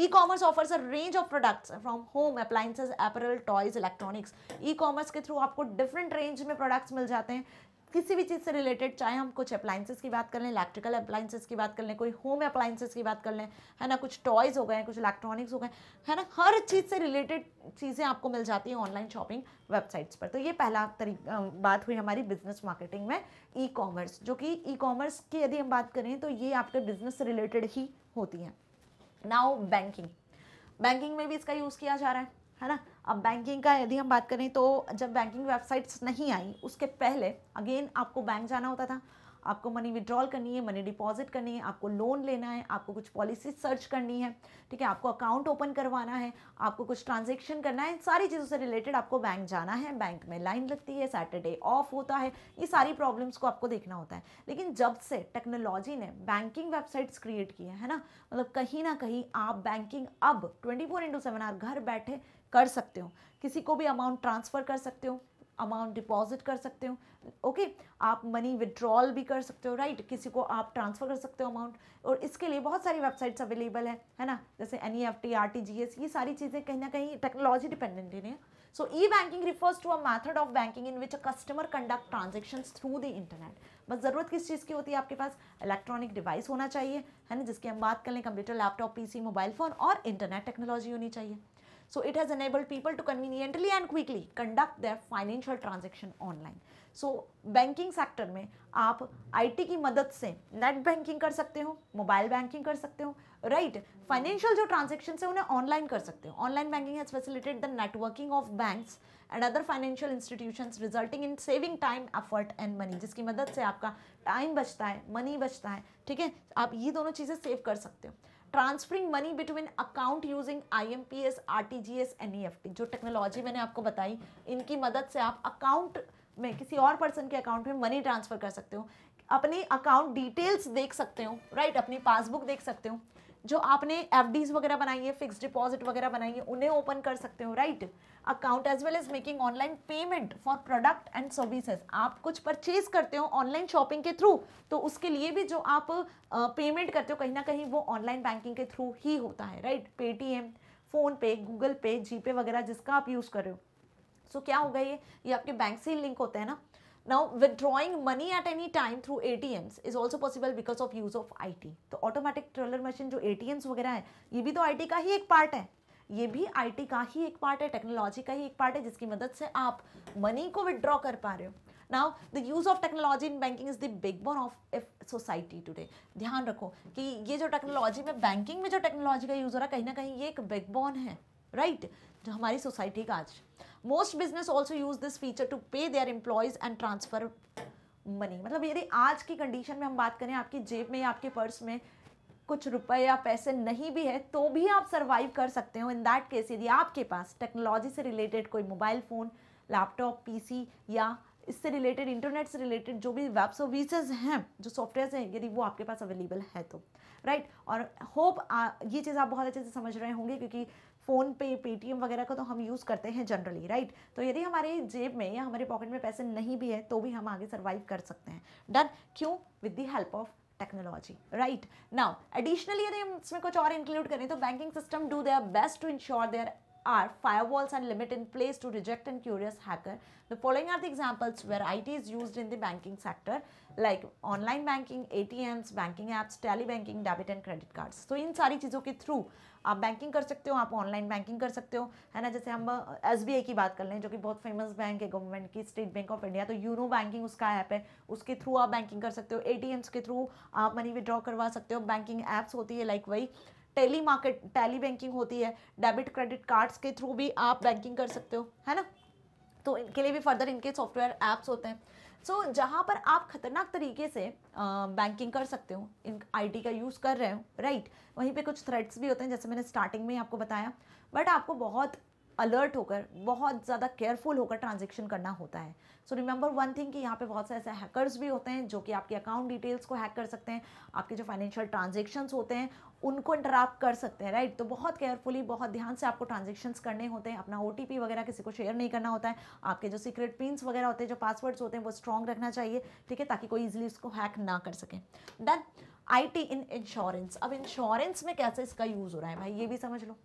e commerce offers a range of products from home appliances apparel toys electronics e commerce के थ्रू आपको डिफरेंट रेंज में प्रोडक्ट्स मिल जाते हैं किसी भी चीज़ से रिलेटेड चाहे हम कुछ अप्लाइंसेस की बात कर लें इलेक्ट्रिकल अप्लायसेज की बात कर लें कोई होम अप्लाइंसेस की बात कर लें है ना कुछ टॉयज़ हो गए कुछ इलेक्ट्रॉनिक्स हो गए है ना हर चीज़ से रिलेटेड चीज़ें आपको मिल जाती हैं ऑनलाइन शॉपिंग वेबसाइट्स पर तो ये पहला तरीका बात हुई हमारी बिजनेस मार्केटिंग में ई कॉमर्स जो कि ई कॉमर्स की यदि हम बात करें तो ये आपके बिजनेस से रिलेटेड ही होती हैं नाउ बैंकिंग बैंकिंग में भी इसका यूज़ किया जा रहा है है ना अब बैंकिंग का यदि हम बात करें तो जब बैंकिंग वेबसाइट्स नहीं आई उसके पहले अगेन आपको बैंक जाना होता था आपको मनी विड्रॉल करनी है मनी डिपॉजिट करनी है आपको लोन लेना है आपको कुछ पॉलिसी सर्च करनी है ठीक है आपको अकाउंट ओपन करवाना है आपको कुछ ट्रांजेक्शन करना है सारी चीज़ों से रिलेटेड आपको बैंक जाना है बैंक में लाइन लगती है सैटरडे ऑफ होता है ये सारी प्रॉब्लम्स को आपको देखना होता है लेकिन जब से टेक्नोलॉजी ने बैंकिंग वेबसाइट्स क्रिएट की है ना मतलब कहीं ना कहीं आप बैंकिंग अब ट्वेंटी फोर इंटू सेवन आर घर बैठे कर सकते हो किसी को भी अमाउंट ट्रांसफ़र कर सकते हो अमाउंट डिपॉजिट कर सकते हो ओके आप मनी विड्रॉल भी कर सकते हो राइट किसी को आप ट्रांसफ़र कर सकते हो अमाउंट और इसके लिए बहुत सारी वेबसाइट्स अवेलेबल है है ना जैसे N E F T R T G S ये सारी चीज़ें कहीं ना कहीं टेक्नोलॉजी डिपेंडेंट हैं so e banking refers to a method of banking in which a customer conduct transaction through the internet बस ज़रूरत किस चीज़ की होती है आपके पास इलेक्ट्रॉनिक डिवाइस होना चाहिए है ना जिसकी हम बात कर लें computer laptop PC mobile phone और इंटरनेट टेक्नोलॉजी होनी चाहिए So it has enabled people to conveniently and quickly conduct their financial transaction online. So banking sector में आप आईटी की मदद से नेट बैंकिंग कर सकते हो मोबाइल बैंकिंग कर सकते हो राइट फाइनेंशियल जो ट्रांजेक्शन है उन्हें ऑनलाइन कर सकते हो online banking has facilitated the networking of banks and other financial institutions resulting in saving time effort and money जिसकी मदद से आपका टाइम बचता है मनी बचता है ठीक है आप ये दोनों चीज़ें सेव कर सकते हो transferring money between account using I M P S R T G S N E F T जो टेक्नोलॉजी मैंने आपको बताई इनकी मदद से आप अकाउंट में किसी और पर्सन के अकाउंट में मनी ट्रांसफ़र कर सकते हो अपनी अकाउंट डिटेल्स देख सकते हो राइट अपनी पासबुक देख सकते हो जो आपने एफ वगैरह बनाई है फिक्स डिपॉजिट वगैरह बनाई है उन्हें ओपन कर सकते हो right account as well as making online payment for product and services आप कुछ परचेज करते हो ऑनलाइन शॉपिंग के थ्रू तो उसके लिए भी जो आप पेमेंट करते हो कहीं ना कहीं वो ऑनलाइन बैंकिंग के थ्रू ही होता है right Paytm PhonePe Google Pay GPay वगैरह जिसका आप यूज़ कर रहे हो सो so, क्या होगा ये ये आपके बैंक से लिंक होता है ना Now, withdrawing money at any time through ATMs is also possible because of use of IT. तो automatic teller machine जो ATMs वगैरह है ये भी तो IT का ही एक पार्ट है ये भी आईटी का ही एक पार्ट है टेक्नोलॉजी का ही एक पार्ट है जिसकी मदद से आप मनी को विदड्रॉ कर पा रहे हो now the use of technology in banking is the big bone of if society today ध्यान रखो कि ये जो टेक्नोलॉजी में बैंकिंग में जो टेक्नोलॉजी का यूज़ हो रहा है कहीं ना कहीं ये एक बिग बोन है राइट right? हमारी सोसाइटी का आज most business also use this feature to pay their employees and transfer money मतलब यदि आज की कंडीशन में हम बात करें आपकी जेब में या आपके पर्स में कुछ रुपए या पैसे नहीं भी है तो भी आप सर्वाइव कर सकते हो इन दैट केस यदि आपके पास टेक्नोलॉजी से रिलेटेड कोई मोबाइल फ़ोन लैपटॉप पीसी या इससे रिलेटेड इंटरनेट से रिलेटेड जो भी वेब सर्विसेज हैं जो सॉफ्टवेयर हैं यदि वो आपके पास अवेलेबल है तो राइट right? और होप ये चीज़ आप बहुत अच्छे से समझ रहे होंगे क्योंकि फ़ोन पे पेटीएम वगैरह का तो हम यूज़ करते हैं जनरली राइट तो यदि हमारे जेब में या हमारे पॉकेट में पैसे नहीं भी है तो भी हम आगे सर्वाइव कर सकते हैं डन क्यों with the help of technology right now additionally यदि हम इसमें कुछ और इंक्लूड करें तो banking system do their best to ensure there are firewalls and limit in place to reject and curious hacker. The following are the examples where IT is used in the banking sector like online banking, ATMs, banking apps, tally banking, debit and credit cards. So in sari cheezon ke through आप banking कर सकते हो आप online banking कर सकते हो है ना जैसे हम एस uh, की बात कर लें जो कि बहुत फेमस बैंक है गवर्नमेंट की स्टेट बैंक ऑफ इंडिया तो यूनो बैंकिंग उसका ऐप है उसके थ्रू आप बैंकिंग कर सकते हो ए के थ्रू आप मनी विड्रॉ करवा सकते हो बैंकिंग ऐप्स होती है लाइक like वही टेली मार्केट टेली बैंकिंग होती है डेबिट क्रेडिट कार्ड्स के थ्रू भी आप बैंकिंग कर सकते हो है ना तो इनके लिए भी फर्दर इनके सॉफ्टवेयर ऐप्स होते हैं सो so, जहाँ पर आप खतरनाक तरीके से बैंकिंग कर सकते हो इन आईटी का यूज़ कर रहे हो राइट right? वहीं पे कुछ थ्रेड्स भी होते हैं जैसे मैंने स्टार्टिंग में ही आपको बताया बट आपको बहुत अलर्ट होकर बहुत ज़्यादा केयरफुल होकर ट्रांजेक्शन करना होता है सो रिमेंबर वन थिंग कि यहाँ पे बहुत से ऐसे हैकर्स भी होते हैं जो कि आपके अकाउंट डिटेल्स को हैक कर सकते हैं आपके जो फाइनेंशियल ट्रांजेक्शन्स होते हैं उनको इंटरप्ट कर सकते हैं राइट तो बहुत केयरफुली बहुत ध्यान से आपको ट्रांजेक्शन करने होते हैं अपना ओ वगैरह किसी को शेयर नहीं करना होता है आपके जो सीक्रेट पिन्स वगैरह होते हैं जो पासवर्ड्स होते हैं वो स्ट्रॉन्ग रखना चाहिए ठीक है ताकि कोई ईजिली उसको हैक ना कर सकें डन टी इन इंश्योरेंस अब इंश्योरेंस में कैसे इसका यूज़ हो रहा है भाई ये भी समझ लो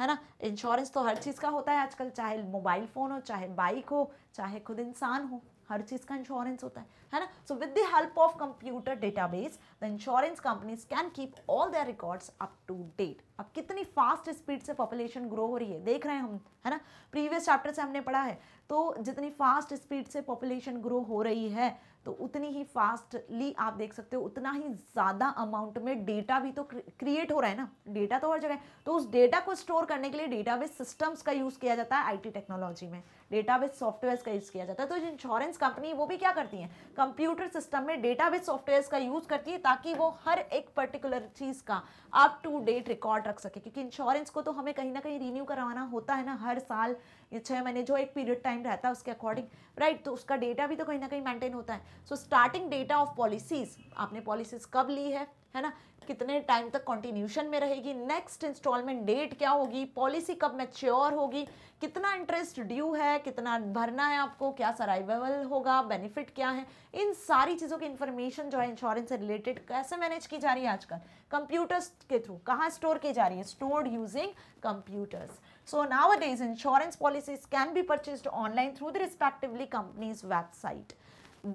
है ना इंश्योरेंस तो हर चीज़ का होता है आजकल चाहे मोबाइल फ़ोन हो चाहे बाइक हो चाहे खुद इंसान हो हर चीज़ का इंश्योरेंस होता है है ना so with the help of computer database the insurance companies can keep all their records up to date अब कितनी फास्ट स्पीड से पॉपुलेशन ग्रो हो रही है देख रहे हैं हम है ना प्रीवियस चैप्टर से हमने पढ़ा है तो जितनी फास्ट स्पीड से पॉपुलेशन ग्रो हो रही है तो उतनी ही फास्टली आप देख सकते हो उतना ही ज़्यादा अमाउंट में डेटा भी तो क्रिएट हो रहा है ना डेटा तो हर जगह तो उस डेटा को स्टोर करने के लिए डेटाबेस सिस्टम्स का यूज़ किया जाता है आईटी टेक्नोलॉजी में डेटाबेस सॉफ्टवेयर का यूज़ किया जाता है तो इंश्योरेंस कंपनी वो भी क्या करती है कंप्यूटर सिस्टम में डेटाबेस सॉफ्टवेयर का यूज़ करती है ताकि वो हर एक पर्टिकुलर चीज़ का अप टू डेट रिकॉर्ड रख सके क्योंकि इंश्योरेंस को तो हमें कहीं ना कहीं रिन्यू करवाना होता है ना हर साल या छः महीने जो एक पीरियड टाइम रहता है उसके अकॉर्डिंग राइट तो उसका डेटा भी तो कहीं ना कहीं मेंटेन होता है so starting data of policies आपने पॉलिसीज कब ली है है ना कितने टाइम तक कंटिन्यूशन में रहेगी नेक्स्ट इंस्टॉलमेंट डेट क्या होगी पॉलिसी कब मैच्योर होगी कितना इंटरेस्ट ड्यू है कितना भरना है आपको क्या सराइवल होगा बेनिफिट क्या है इन सारी चीज़ों की इन्फॉर्मेशन जो है इंश्योरेंस से रिलेटेड कैसे मैनेज की जा रही है आजकल कंप्यूटर्स के थ्रू कहाँ स्टोर की जा रही है stored using computers So nowadays insurance policies can be purchased online through the respectively company's website.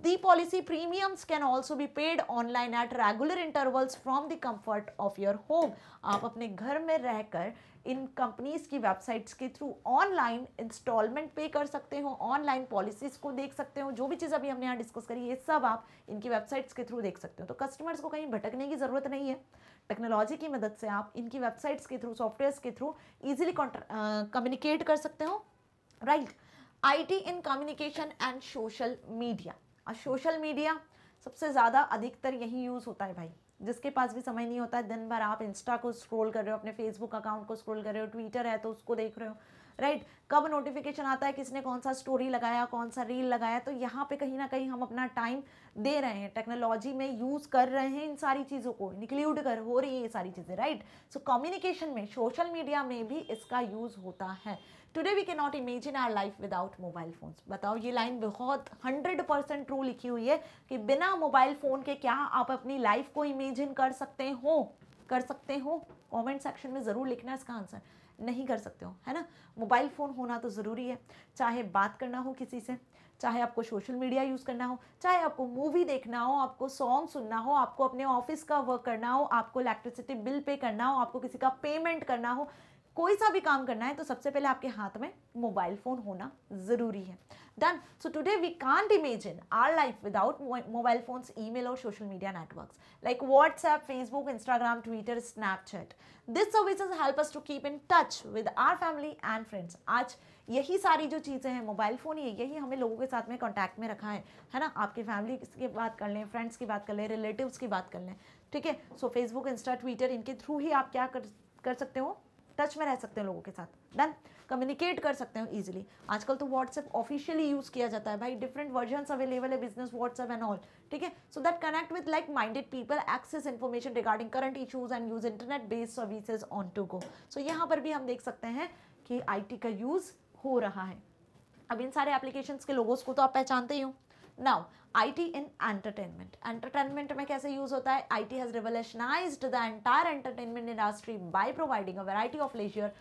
The policy premiums can also be paid online at regular intervals from the comfort of your home. आप अपने घर में रहकर इन companies की websites के through online installment pay कर सकते हो ऑनलाइन पॉलिसीज़ को देख सकते हो जो भी चीज़ अभी हमने यहाँ डिस्कस करी ये सब आप इनकी वेबसाइट्स के थ्रू देख सकते हो तो कस्टमर्स को कहीं भटकने की ज़रूरत नहीं है टेक्नोलॉजी की मदद से आप इनकी वेबसाइट्स के थ्रू सॉफ्टवेयर के थ्रू ईजिली कम्युनिकेट कर सकते हो right T in communication and social media और सोशल मीडिया सबसे ज़्यादा अधिकतर यही यूज़ होता है भाई जिसके पास भी समय नहीं होता है दिन भर आप इंस्टा को स्क्रॉल कर रहे हो अपने फेसबुक अकाउंट को स्क्रॉल कर रहे हो ट्विटर है तो उसको देख रहे हो राइट कब नोटिफिकेशन आता है किसने कौन सा स्टोरी लगाया कौन सा रील लगाया तो यहाँ पे कहीं ना कहीं हम अपना टाइम दे रहे हैं टेक्नोलॉजी में यूज़ कर रहे हैं इन सारी चीज़ों को इंक्लूड कर हो रही है ये सारी चीज़ें राइट सो कम्युनिकेशन में सोशल मीडिया में भी इसका यूज़ होता है today we can not imagine our life without mobile phones बताओ ये लाइन बहुत हंड्रेड परसेंट ट्रू लिखी हुई है कि बिना मोबाइल फ़ोन के क्या आप अपनी लाइफ को इमेजिन कर सकते हो कर सकते हो कमेंट सेक्शन में ज़रूर लिखना इसका आंसर नहीं कर सकते हो है ना मोबाइल फ़ोन होना तो ज़रूरी है चाहे बात करना हो किसी से चाहे आपको सोशल मीडिया यूज़ करना हो चाहे आपको मूवी देखना हो आपको सॉन्ग सुनना हो आपको अपने ऑफिस का वर्क करना हो आपको इलेक्ट्रिसिटी बिल पे करना हो आपको किसी का पेमेंट करना हो कोई सा भी काम करना है तो सबसे पहले आपके हाथ में मोबाइल फ़ोन होना ज़रूरी है done so today we can't imagine our life without mobile phones email और social media networks like WhatsApp Facebook Instagram Twitter Snapchat this services help us to keep in touch with our family and friends आज यही सारी जो चीज़ें हैं mobile phone ये यही हमें लोगों के साथ में कॉन्टैक्ट में रखा है है ना आपके फैमिली की बात कर लें फ्रेंड्स की बात कर लें रिलेटिव्स की बात कर लें ठीक है सो फेसबुक इंस्टा ट्विटर इनके थ्रू ही आप क्या कर कर सकते हो टच में रह सकते हैं लोगों के साथ डन कम्युनिकेट कर सकते हो इजिली आजकल तो व्हाट्सएप ऑफिशियली यूज़ किया जाता है भाई डिफरेंट वर्जन अवेलेबल है बिजनेस व्हाट्सएप एंड ऑल ठीक है so that connect with like minded people access information regarding current issues and use internet based services on to go so यहाँ पर भी हम देख सकते हैं कि आई का यूज़ हो रहा है अब इन सारे एप्लीकेशन के लोगों को तो आप पहचानते ही हो now IT in entertainment entertainment में कैसे यूज होता है IT has revolutionise the entire entertainment industry by providing a variety of leisure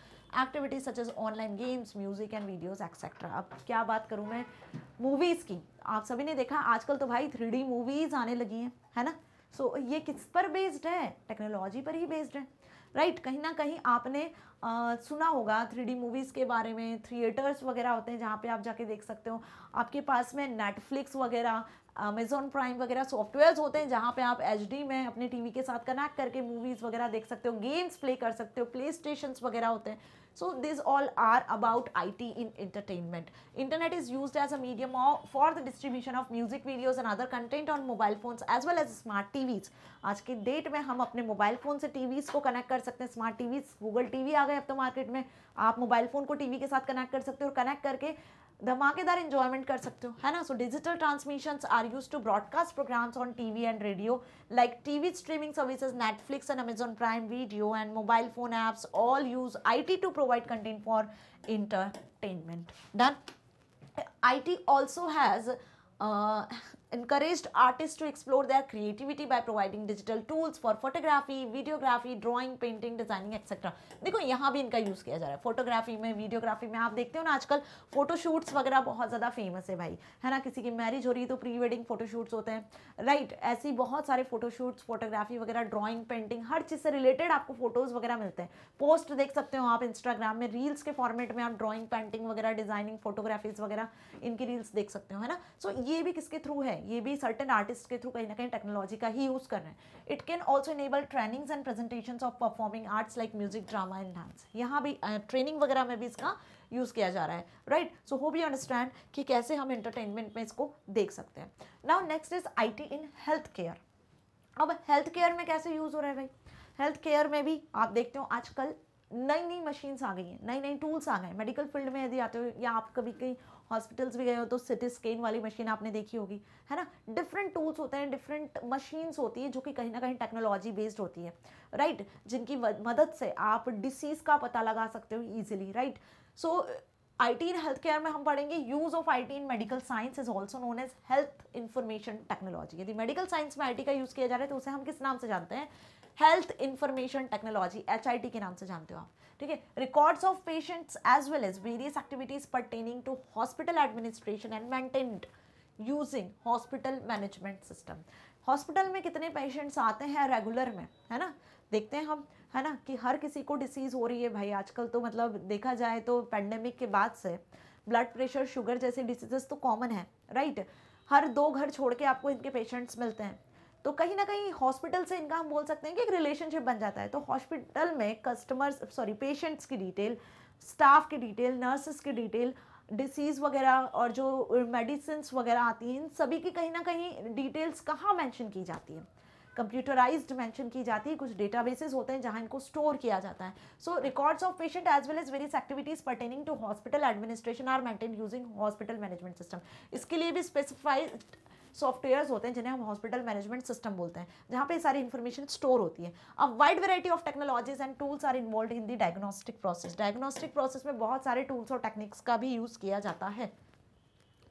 activities such as online games music and videos etcetera अब क्या बात करूँ मैं मूवीज़ की आप सभी ने देखा आजकल तो भाई थ्री मूवीज़ आने लगी हैं है ना सो so, ये किस पर बेस्ड है टेक्नोलॉजी पर ही बेस्ड है राइट right, कहीं ना कहीं आपने आ, सुना होगा थ्री मूवीज़ के बारे में थिएटर्स वगैरह होते हैं जहाँ पे आप जाके देख सकते हो आपके पास में नेटफ्लिक्स वगैरह अमेजोन प्राइम वगैरह सॉफ्टवेयर्स होते हैं जहाँ पे आप एच में अपने टीवी के साथ कनेक्ट करके मूवीज़ वगैरह देख सकते हो गेम्स प्ले कर सकते हो प्ले स्टेशन वगैरह होते हैं so this all are about I T in entertainment internet is use as a medium for the distribution of music videos and other content on mobile phone as well as smart TVs आज की डेट में हम अपने mobile phone से TVs को connect कर सकते हैं स्मार्ट टीवी गूगल टीवी आ गए अब तो मार्केट में आप मोबाइल फ़ोन को टीवी के साथ कनेक्ट कर सकते हो और कनेक्ट करके धमाकेदार इंजॉयमेंट कर सकते हो है ना so digital transmission are use to broadcast programs on V and radio like TV streaming services Netflix and Amazon Prime Video and mobile phone apps all use I T to provide content for entertainment done I T also has encouraged artists to explore their creativity by providing digital tools for photography videography drawing painting designing etc देखो यहाँ भी इनका use किया जा रहा है photography में videography में आप देखते हो ना आजकल फोटोशूट्स वगैरह बहुत ज़्यादा फेमस है भाई है ना किसी की मैरिज हो रही है तो प्री वेडिंग फोटोशूट्स होते हैं राइट ऐसी बहुत सारे फोटोशूट्स फोटोग्राफी वगैरह ड्रॉइंग पेंटिंग हर चीज़ से रिलेटेड आपको फोटोज़ वगैरह मिलते हैं पोस्ट देख सकते हो आप इंस्टाग्राम में रील्स के फॉर्मेट में आप ड्रॉइंग पेंटिंग वगैरह डिजाइनिंग फोटोग्राफीज वगैरह इनकी रील्स देख सकते हो है ना सो so, ये भी किसके थ्रू है हैं ये भी सर्टन आर्टिस्ट के थ्रू कहीं ना कहीं टेक्नोलॉजी का ही यूज़ कर रहे हैं it can also enable trainings and presentation of performing arts like music drama and dance यहाँ भी ट्रेनिंग uh, वगैरह में भी इसका यूज़ किया जा रहा है राइट सो हो यू अंडरस्टैंड कि कैसे हम इंटरटेनमेंट में इसको देख सकते हैं now next is I in health care अब हेल्थ केयर में कैसे यूज़ हो रहा है भाई हेल्थ केयर में भी आप देखते हो आजकल नई नई मशीन्स आ गई हैं नई नई टूल्स आ गए मेडिकल फील्ड में यदि आते हो या आप कभी कहीं हॉस्पिटल्स भी गए हो तो सिटी स्कैन वाली मशीन आपने देखी होगी है ना डिफरेंट टूल्स होते हैं डिफरेंट मशीन्स होती है जो कि कहीं ना कहीं टेक्नोलॉजी बेस्ड होती है राइट right? जिनकी मदद से आप डिसीज़ का पता लगा सकते हो easily right so I T in health care में हम पढ़ेंगे use of I T in medical science is also known as health information technology यदि मेडिकल साइंस में आई टी का यूज़ किया जा रहा है तो उसे हम किस नाम से जानते हैं हेल्थ इंफॉर्मेशन टेक्नोलॉजी एच के नाम से जानते हो आप ठीक है records of patients as well as various activities pertaining to hospital administration and maintained using hospital management system hospital में कितने पेशेंट्स आते हैं रेगुलर में है ना देखते हैं हम है ना कि हर किसी को डिसीज़ हो रही है भाई आजकल तो मतलब देखा जाए तो पैंडेमिक के बाद से ब्लड प्रेशर शुगर जैसे डिसीजेस तो कॉमन है राइट हर दो घर छोड़ के आपको इनके पेशेंट्स मिलते हैं तो कहीं ना कहीं हॉस्पिटल से इनका हम बोल सकते हैं कि एक रिलेशनशिप बन जाता है तो हॉस्पिटल में कस्टमर्स सॉरी पेशेंट्स की डिटेल स्टाफ की डिटेल नर्सेस की डिटेल डिसीज़ वगैरह और जो मेडिसिन वगैरह आती हैं इन सभी की कहीं ना कहीं डिटेल्स कहाँ मैंशन की जाती है कंप्यूटराइज मैंशन की जाती है कुछ डेटाबेसेस होते हैं जहाँ इनको स्टोर किया जाता है so records of patient as well as various activities pertaining to hospital administration are maintain using hospital management system इसके लिए भी स्पेसिफाइड सॉफ्टवेयर्स होते हैं जिन्हें हम हॉस्पिटल मैनेजमेंट सिस्टम बोलते हैं जहाँ पे सारी इन्फॉर्मेशन स्टोर होती है अब wide variety of technologies and tools are involve in the diagnostic process diagnostic process में बहुत सारे टूल्स और टेक्निक्स का भी यूज़ किया जाता है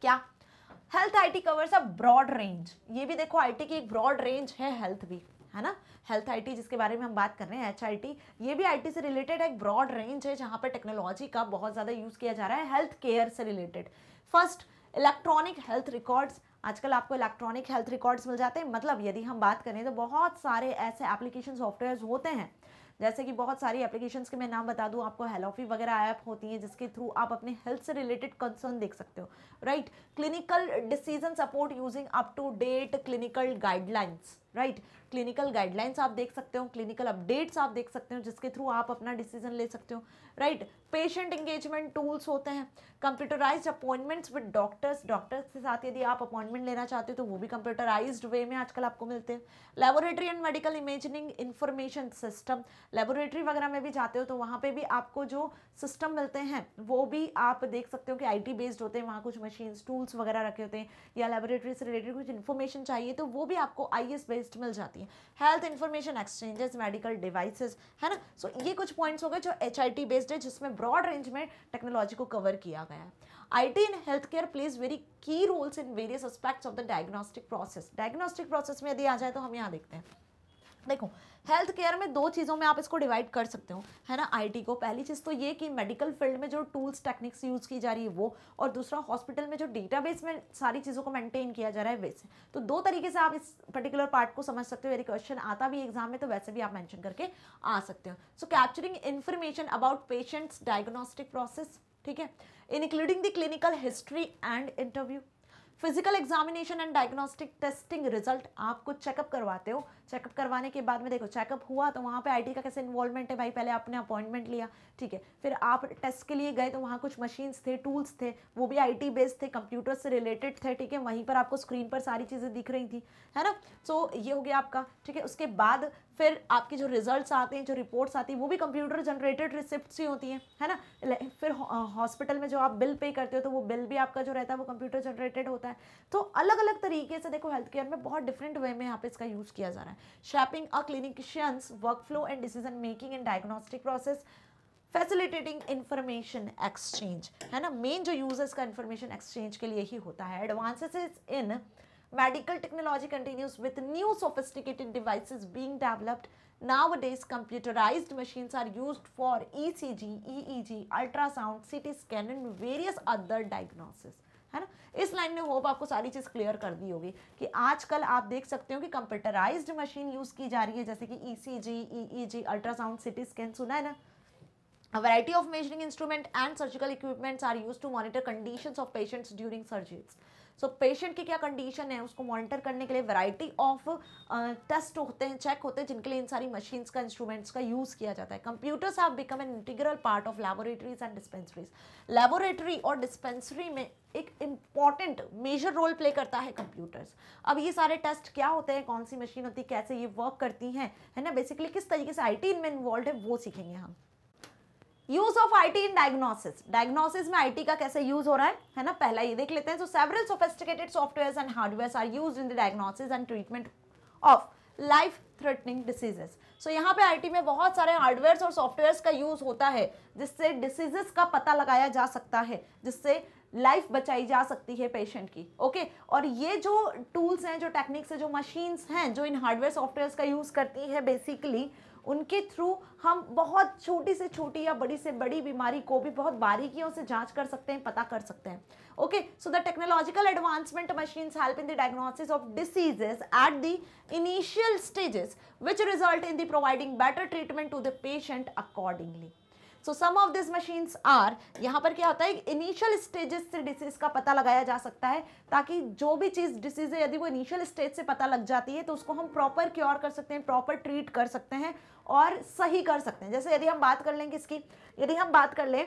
क्या health IT covers a broad range ये भी देखो आईटी की एक ब्रॉड रेंज है हेल्थ भी है ना हेल्थ आईटी जिसके बारे में हम बात कर रहे हैं एच आई ये भी आईटी से रिलेटेड एक ब्रॉड रेंज है जहाँ पर टेक्नोलॉजी का बहुत ज़्यादा यूज़ किया जा रहा है हेल्थ केयर से related first electronic health records आजकल आपको इलेक्ट्रॉनिक हेल्थ रिकॉर्ड्स मिल जाते हैं मतलब यदि हम बात करें तो बहुत सारे ऐसे एप्लीकेशन सॉफ्टवेयर होते हैं जैसे कि बहुत सारी एप्लीकेशंस के मैं नाम बता दूं आपको हेलोफी वगैरह ऐप होती हैं जिसके थ्रू आप अपने हेल्थ से रिलेटेड कंसर्न देख सकते हो right clinical decision support using up to date clinical guidelines right clinical guidelines आप देख सकते हो क्लिनिकल अपडेट्स आप देख सकते हो जिसके थ्रू आप अपना डिसीजन ले सकते हो राइट पेशेंट इंगेजमेंट टूल्स होते हैं computerised appointments with doctors doctors के साथ यदि आप अपॉइंटमेंट लेना चाहते हो तो वो भी कंप्यूटराइज्ड वे में आजकल आपको मिलते हैं laboratory and medical imagining information system laboratory वगैरह में भी जाते हो तो वहाँ पर भी आपको जो सिस्टम मिलते हैं वो भी आप देख सकते हो कि आई बेस्ड होते हैं वहाँ कुछ मशीन्स टूल्स वगैरह रखे होते हैं या लेबोरेटरी से रिलेटेड कुछ इन्फॉर्मेशन चाहिए तो वो भी आपको आई बेस्ड बेस्ड मिल जाती है health information exchanges medical devices है ना सो so, ये कुछ पॉइंट्स हो गए जो एच बेस्ड है जिसमें ब्रॉड रेंज में टेक्नोलॉजी को कवर किया गया है in health care plays very key roles in various aspects of the diagnostic process diagnostic process में यदि आ जाए तो हम यहाँ देखते हैं देखो हेल्थ केयर में दो चीज़ों में आप इसको डिवाइड कर सकते हो है ना आईटी को पहली चीज़ तो ये कि मेडिकल फील्ड में जो टूल्स टेक्निक्स यूज़ की जा रही है वो और दूसरा हॉस्पिटल में जो डेटाबेस में सारी चीज़ों को मेंटेन किया जा रहा है वैसे तो दो तरीके से आप इस पर्टिकुलर पार्ट को समझ सकते हो यदि क्वेश्चन आता भी एग्जाम में तो वैसे भी आप मैंशन करके आ सकते हो so capturing information about patients diagnostic process ठीक है including the clinical history and interview physical examination and diagnostic testing result आप कुछ चेकअप करवाते हो चेकअप करवाने के बाद में देखो चेकअप हुआ तो वहाँ पे आईटी का कैसे इन्वॉल्वमेंट है भाई पहले आपने अपॉइंटमेंट लिया ठीक है फिर आप टेस्ट के लिए गए तो वहाँ कुछ मशीन्स थे टूल्स थे वो भी आई बेस्ड थे कंप्यूटर से रिलेटेड थे ठीक है वहीं पर आपको स्क्रीन पर सारी चीज़ें दिख रही थी है ना सो so, ये हो गया आपका ठीक है उसके बाद फिर आपके जो रिजल्ट्स आते हैं जो रिपोर्ट्स आती हैं वो भी कंप्यूटर जनरेटेड रिसिप्ट ही होती हैं है ना फिर हॉस्पिटल में जो आप बिल पे करते हो तो वो बिल भी आपका जो रहता है वो कंप्यूटर जनरेटेड होता है तो अलग अलग तरीके से देखो हेल्थ केयर में बहुत डिफरेंट वे में यहाँ पे इसका यूज़ किया जा रहा है है shaping a clinicians workflow and decision making and diagnostic process facilitating information exchange है ना मेन जो यूजर्स का इन्फॉर्मेशन एक्सचेंज के लिए ही होता है advances in medical technology continues with new sophisticated devices being developed nowadays computerise machine are use for E C G E G ultrasound C T scan and various other diagnosis है ना इस line में hope आपको सारी चीज़ clear कर दी होगी कि आजकल आप देख सकते हो कि कंप्यूटराइज्ड मशीन यूज़ की जा रही है जैसे कि E C G E E G ultrasound CT scan सुना है ना A variety of measuring instrument and surgical equipments are used to monitor conditions of patients during surgeries. So so, patient की क्या कंडीशन है उसको मॉनिटर करने के लिए वैरायटी ऑफ टेस्ट होते हैं चेक होते हैं जिनके लिए इन सारी मशीन्स का इंस्ट्रूमेंट्स का यूज़ किया जाता है computers have become an integral part of laboratories and dispensaries laboratory और डिस्पेंसरी में एक इम्पॉर्टेंट मेजर रोल प्ले करता है कंप्यूटर्स अब ये सारे टेस्ट क्या होते हैं कौन सी मशीन होती है कैसे ये वर्क करती हैं है ना बेसिकली किस तरीके से आईटी इनमें इन्वॉल्व है वो सीखेंगे हम use of IT in diagnosis diagnosis में आईटी का कैसे यूज हो रहा है है ना पहला ये देख लेते हैं so several sophisticated software and hardware are use in the diagnosis and treatment of life threatening diseases so यहाँ पे आईटी में बहुत सारे हार्डवेयर और सॉफ्टवेयर का यूज होता है जिससे डिसीजेस का पता लगाया जा सकता है जिससे लाइफ बचाई जा सकती है पेशेंट की ओके okay? और ये जो टूल्स हैं जो टेक्निक्स हैं जो मशीन्स हैं जो इन हार्डवेयर सॉफ्टवेयर का यूज़ करती है बेसिकली उनके थ्रू हम बहुत छोटी से छोटी या बड़ी से बड़ी बीमारी को भी बहुत बारीकियों से जांच कर सकते हैं पता कर सकते हैं okay so the technological advancement machine help in the diagnosis of diseases at the initial stages which result in the providing better treatment to the patient accordingly so some of this machines are यहाँ पर क्या होता है initial stages से disease का पता लगाया जा सकता है ताकि जो भी चीज़ डिसीज है यदि वो इनिशियल स्टेज से पता लग जाती है तो उसको हम प्रॉपर क्योर कर सकते हैं प्रॉपर ट्रीट कर सकते हैं और सही कर सकते हैं जैसे यदि हम बात कर लें किसकी यदि हम बात कर लें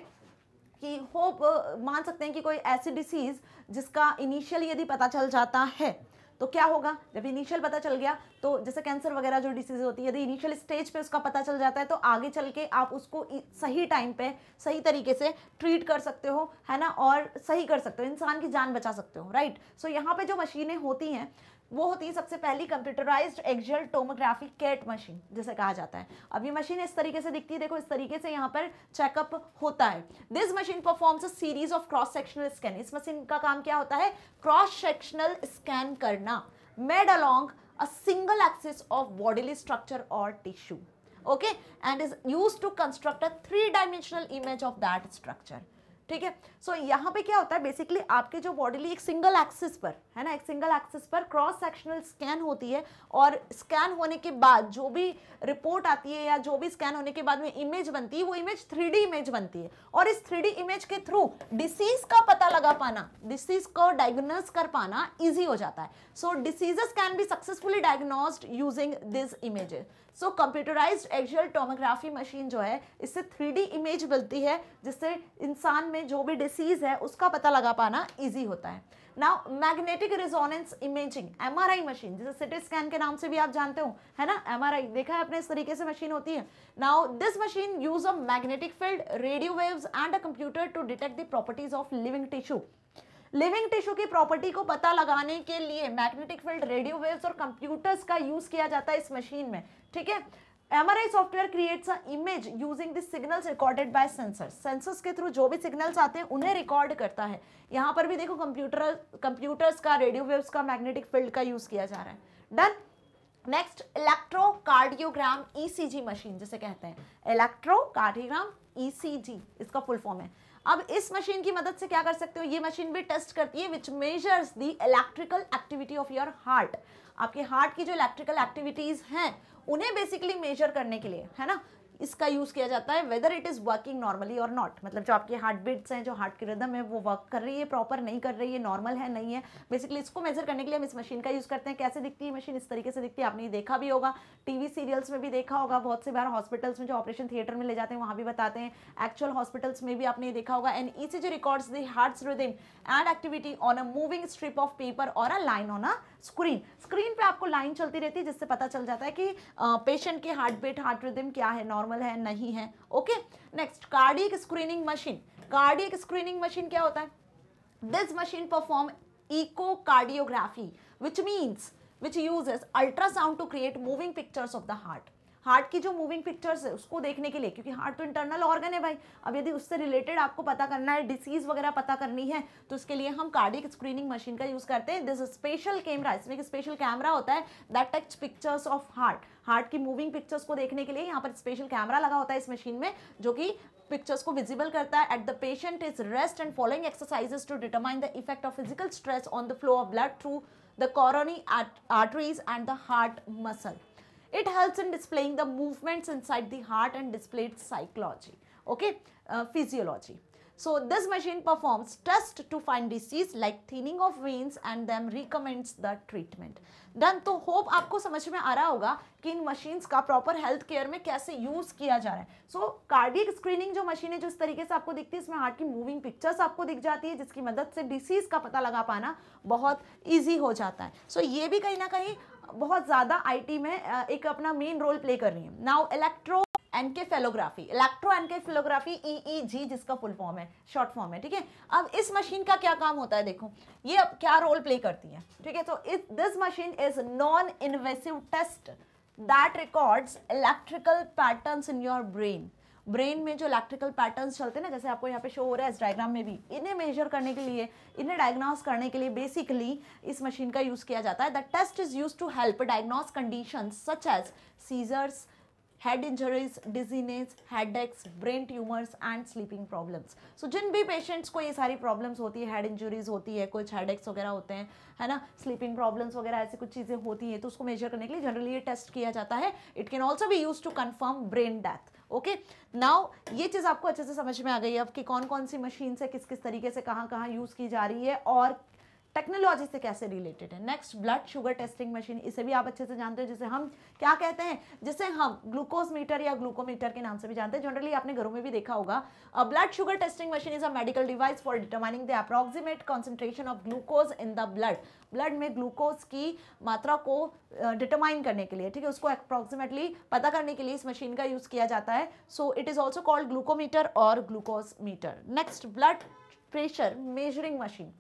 कि होप मान सकते हैं कि कोई ऐसी डिसीज़ जिसका इनिशियल यदि पता चल जाता है तो क्या होगा जब इनिशियल पता चल गया तो जैसे कैंसर वगैरह जो डिसीज होती है यदि इनिशियल स्टेज पे उसका पता चल जाता है तो आगे चल के आप उसको सही टाइम पे सही तरीके से ट्रीट कर सकते हो है ना और सही कर सकते हो इंसान की जान बचा सकते हो राइट सो so, यहाँ पे जो मशीनें होती हैं वो होती है सबसे पहली computerise axial tomography CAT machine जिसे कहा जाता है अब ये मशीन इस तरीके से दिखती है देखो इस तरीके से यहाँ पर चेकअप होता है this machine performs a series of cross sectional scan इस मशीन का काम क्या होता है क्रॉस सेक्शनल स्कैन करना made along a single axis of bodily structure और tissue okay and is use to construct a three dimensional image of that structure ठीक है सो so, यहाँ पे क्या होता है बेसिकली आपके जो बॉडीली एक सिंगल एक्सिस पर है ना एक सिंगल एक्सिस पर क्रॉस सेक्शनल स्कैन होती है और स्कैन होने के बाद जो भी रिपोर्ट आती है या जो भी स्कैन होने के बाद में इमेज बनती है वो इमेज थ्री इमेज बनती है और इस थ्री इमेज के थ्रू डिसीज का पता लगा पाना डिसीज को डायग्नोज कर पाना ईजी हो जाता है so diseases can be successfully diagnose using this image so computerise actual tomography machine जो है इससे थ्री इमेज मिलती है जिससे इंसान में जो भी डिस सीज है उसका पता लगा पाना ईजी होता है now magnetic resonance imaging M R I machine जैसे सिटी स्कैन के नाम से भी आप जानते हो है ना एम आर आई देखा है अपने इस तरीके से मशीन होती है now this machine use a magnetic field radio wave and a computer to detect the properties of living tissue living tissue की प्रॉपर्टी को पता लगाने के लिए मैग्नेटिक फील्ड रेडियो वेव्स और कंप्यूटर्स का यूज किया जाता है इस मशीन में ठीक है MRI software creates a image using the signals recorded by sensor sensors के थ्रू जो भी सिग्नल्स आते हैं उन्हें रिकॉर्ड करता है यहाँ पर भी देखो कंप्यूटर कंप्यूटर्स का रेडियो वेव्स का मैग्नेटिक फील्ड का यूज किया जा रहा है done next electrocardiogram ECG machine जिसे कहते हैं इलेक्ट्रोकार्डियोग्राम ईसीजी e इसका फुल फॉर्म है अब इस मशीन की मदद से क्या कर सकते हो ये मशीन भी टेस्ट करती है which measures the electrical activity of your heart आपके हार्ट की जो इलेक्ट्रिकल एक्टिविटीज़ हैं उन्हें बेसिकली मेजर करने के लिए है ना इसका यूज़ किया जाता है whether it is working normally और नॉट मतलब जो आपके हार्ट बीट्स हैं जो हार्ट की रिदम है वो वर्क कर रही है प्रॉपर नहीं कर रही है नॉर्मल है नहीं है बेसिकली इसको मेजर करने के लिए हम इस मशीन का यूज़ करते हैं कैसे दिखती है मशीन इस तरीके से दिखती है आपने देखा भी होगा टीवी सीरियल्स में भी देखा होगा बहुत से बार हॉस्पिटल्स में जो ऑपरेशन थिएटर में ले जाते हैं वहां भी बताते हैं एक्चुअल हॉस्पिटल्स में भी आपने देखा होगा एंड ई जो records the heart rhythm and activity on a moving strip of paper और a line on a screen screen पर आपको लाइन चलती रहती है जिससे पता चल जाता है कि पेशेंट के हार्ट बीट हार्ट रिदम क्या है नॉर्मल नॉर्मल है नहीं है okay next cardiac screening machine cardiac screening machine क्या होता है this machine perform echocardiography which means which use ultrasound to create moving pictures of the heart heart की जो मूविंग पिक्चर्स है उसको देखने के लिए क्योंकि हार्ट तो इंटरनल ऑर्गन है भाई अब यदि उससे रिलेटेड आपको पता करना है डिसीज़ वगैरह पता करनी है तो उसके लिए हम कार्डिक स्क्रीनिंग मशीन का यूज़ करते हैं दिस स्पेशल कैमरा इसमें एक स्पेशल कैमरा होता है that touch pictures of heart heart की मूविंग पिक्चर्स को देखने के लिए यहाँ पर स्पेशल कैमरा लगा होता है इस मशीन में जो कि पिक्चर्स को विजिबल करता है at the patient is rest and following exercises to determine the effect of physical stress on the flow of blood through the coronary arteries and the heart muscle It helps in displaying the movements inside the heart and displayed psychology, okay, uh, physiology. So this machine performs tests to find disease like thinning of veins and then recommends the treatment. Done. तो hope आपको समझ में आ रहा होगा कि इन machines का प्रॉपर हेल्थ केयर में कैसे यूज़ किया जा रहा है सो कार्डियक स्क्रीनिंग जो मशीन है जिस तरीके से आपको दिखती है इसमें हार्ट की मूविंग पिक्चर्स आपको दिख जाती है जिसकी मदद से डिसीज़ का पता लगा पाना बहुत ईजी हो जाता है सो so, ये भी कहीं ना कहीं बहुत ज़्यादा आईटी में एक अपना मेन रोल प्ले कर रही e e है now electroencephalography electroencephalography EEG जिसका फुल फॉर्म है शॉर्ट फॉर्म है ठीक है अब इस मशीन का क्या काम होता है देखो ये अब क्या रोल प्ले करती है ठीक है तो this machine is non invasive test that records electrical patterns in your brain brain में जो इलेक्ट्रिकल पैटर्न्स चलते हैं ना जैसे आपको यहाँ पे शो हो रहा है इस डायग्राम में भी इन्हें मेजर करने के लिए इन्हें डायग्नोस करने के लिए बेसिकली इस मशीन का यूज़ किया जाता है the test is use to help diagnose condition such as seizures head injuries dizziness headaches brain tumours and sleeping problems so जिन भी पेशेंट्स को ये सारी प्रॉब्लम्स होती है हेड इंजरीज होती है कुछ हेड एक्स वगैरह होते हैं है ना स्लीपिंग प्रॉब्लम्स वगैरह ऐसी कुछ चीज़ें होती हैं तो उसको मेजर करने के लिए जनरली ये टेस्ट किया जाता है इट कैन ऑल्सो भी use to confirm brain death okay now ये चीज़ आपको अच्छे से समझ में आ गई अब कि कौन कौन सी मशीन से किस किस तरीके से कहाँ कहाँ यूज़ की जा रही है और टेक्नोलॉजी से कैसे रिलेटेड है next blood sugar testing machine इसे भी आप अच्छे से जानते हो जिसे हम क्या कहते हैं जिसे हम ग्लूकोज मीटर या ग्लूकोमीटर के नाम से भी जानते हैं जनरली आपने घरों में भी देखा होगा blood sugar testing machine is a medical device for determining the approximate concentration of glucose in the blood blood में ग्लूकोज की मात्रा को डिटरमाइन करने के लिए ठीक है उसको अप्रोक्सीमेटली पता करने के लिए इस मशीन का यूज़ किया जाता है so it is also called glucometer और glucose meter next blood pressure measuring machine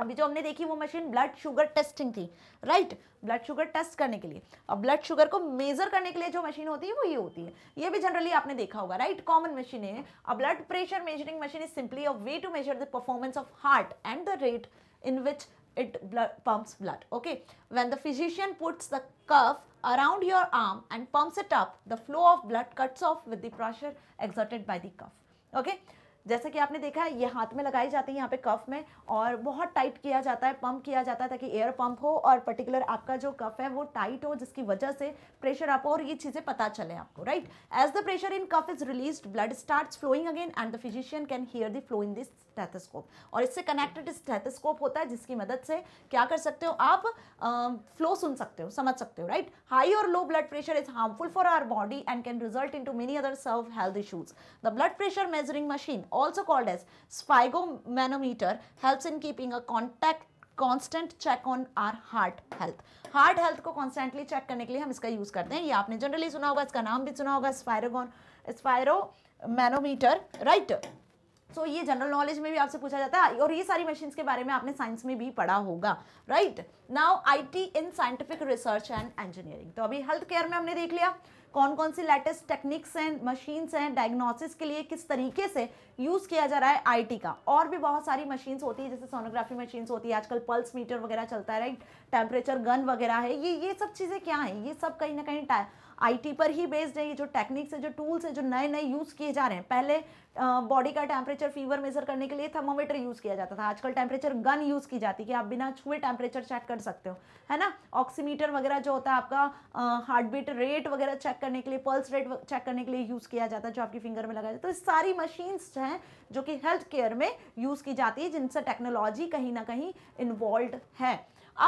अभी जो हमने देखी वो मशीन ब्लड शुगर टेस्टिंग थी राइट ब्लड शुगर टेस्ट करने के लिए अब ब्लड शुगर को मेजर करने के लिए जो मशीन होती है वो ये होती है ये भी जनरली आपने देखा होगा राइट कॉमन मशीन है अब blood pressure measuring machine is simply a way to measure the performance of heart and the rate in which it blood, pumps blood okay when the physician puts the cuff around your arm and pumps it up the flow of blood cuts off with the pressure exerted by the cuff okay जैसा कि आपने देखा है ये हाथ में लगाई जाती है यहाँ पे कफ में और बहुत टाइट किया जाता है पंप किया जाता है ताकि एयर पंप हो और पर्टिकुलर आपका जो कफ है वो टाइट हो जिसकी वजह से प्रेशर आपको और ये चीज़ें पता चले आपको right as the pressure in cuff is release blood start flowing again and the physician can hear the flow in this stethoscope और इससे कनेक्टेड स्टेथोस्कोप होता है जिसकी मदद से क्या कर सकते हो आप फ्लो सुन सकते हो समझ सकते हो राइट हाई और low blood pressure is harmful for our body and can result in to many other severe health issues the blood pressure measuring machine also called as sphygmomanometer helps in keeping a contact constant check on our heart health heart health को constantly check करने के लिए हम इसका use करते हैं ये आपने जनरली सुना होगा इसका नाम भी सुना होगा स्पायरोगोन स्पायरो मैनोमीटर राइट सो ये जनरल नॉलेज में भी आपसे पूछा जाता है और ये सारी मशीन्स के बारे में आपने साइंस में भी पढ़ा होगा right now IT in scientific research and engineering तो अभी हेल्थ केयर में हमने देख लिया कौन कौन सी लेटेस्ट टेक्निक्स हैं मशीन्स हैं डायग्नोसिस के लिए किस तरीके से यूज़ किया जा रहा है आईटी का और भी बहुत सारी मशीन्स होती है जैसे सोनोग्राफी मशीन्स होती है आजकल पल्स मीटर वगैरह चलता है राइट टेम्परेचर गन वगैरह है ये ये सब चीज़ें क्या हैं ये सब कहीं ना कहीं आईटी पर ही बेस्ड है ये जो टेक्निक्स है जो टूल्स है जो नए नए यूज़ किए जा रहे हैं पहले बॉडी का टेम्परेचर फीवर मेजर करने के लिए थर्मोमीटर यूज़ किया जाता था आजकल टेम्परेचर गन यूज़ की जाती है कि आप बिना छुए टेम्परेचर चेक कर सकते हो है ना ऑक्सीमीटर वगैरह जो होता है आपका हार्ट बीट रेट वगैरह चेक करने के लिए पल्स रेट चेक करने के लिए यूज़ किया जाता है जो आपकी फिंगर में लगाया जाता है तो सारी मशीन्स हैं जो कि हेल्थ केयर में यूज़ की जाती है जिनसे टेक्नोलॉजी कहीं ना कहीं इन्वॉल्व है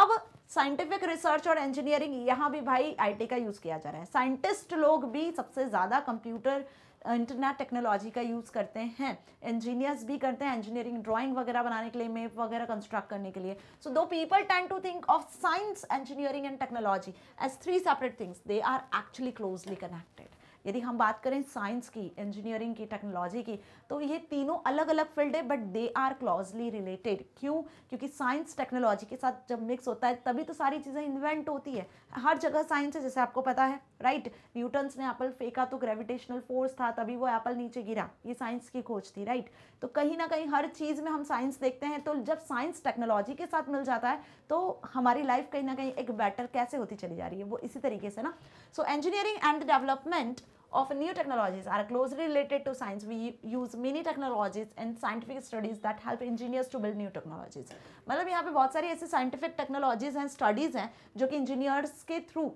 अब साइंटिफिक रिसर्च और इंजीनियरिंग यहाँ भी भाई आईटी का यूज़ किया जा रहा है साइंटिस्ट लोग भी सबसे ज़्यादा कंप्यूटर इंटरनेट टेक्नोलॉजी का यूज़ करते हैं इंजीनियर्स भी करते हैं इंजीनियरिंग ड्राइंग वगैरह बनाने के लिए मेप वगैरह कंस्ट्रक्ट करने के लिए so though people tend to think of science engineering and technology as three separate things they are actually closely connected यदि हम बात करें साइंस की इंजीनियरिंग की टेक्नोलॉजी की तो ये तीनों अलग अलग फील्ड है but they are closely related क्यों क्योंकि साइंस टेक्नोलॉजी के साथ जब मिक्स होता है तभी तो सारी चीज़ें इन्वेंट होती है हर जगह साइंस है जैसे आपको पता है राइट न्यूटन्स ने एप्पल फेंका तो ग्रेविटेशनल फोर्स था तभी वो एप्पल नीचे गिरा ये साइंस की खोज थी राइट तो कहीं ना कहीं हर चीज़ में हम साइंस देखते हैं तो जब साइंस टेक्नोलॉजी के साथ मिल जाता है तो हमारी लाइफ कहीं ना कहीं एक बेटर कैसे होती चली जा रही है वो इसी तरीके से ना so engineering and development of new technologies are closely related to science we use many technologies and scientific studies that help engineers to build new technologies मतलब यहाँ पे बहुत सारी ऐसी साइंटिफिक टेक्नोलॉजीज एंड स्टडीज हैं जो कि इंजीनियर्स के थ्रू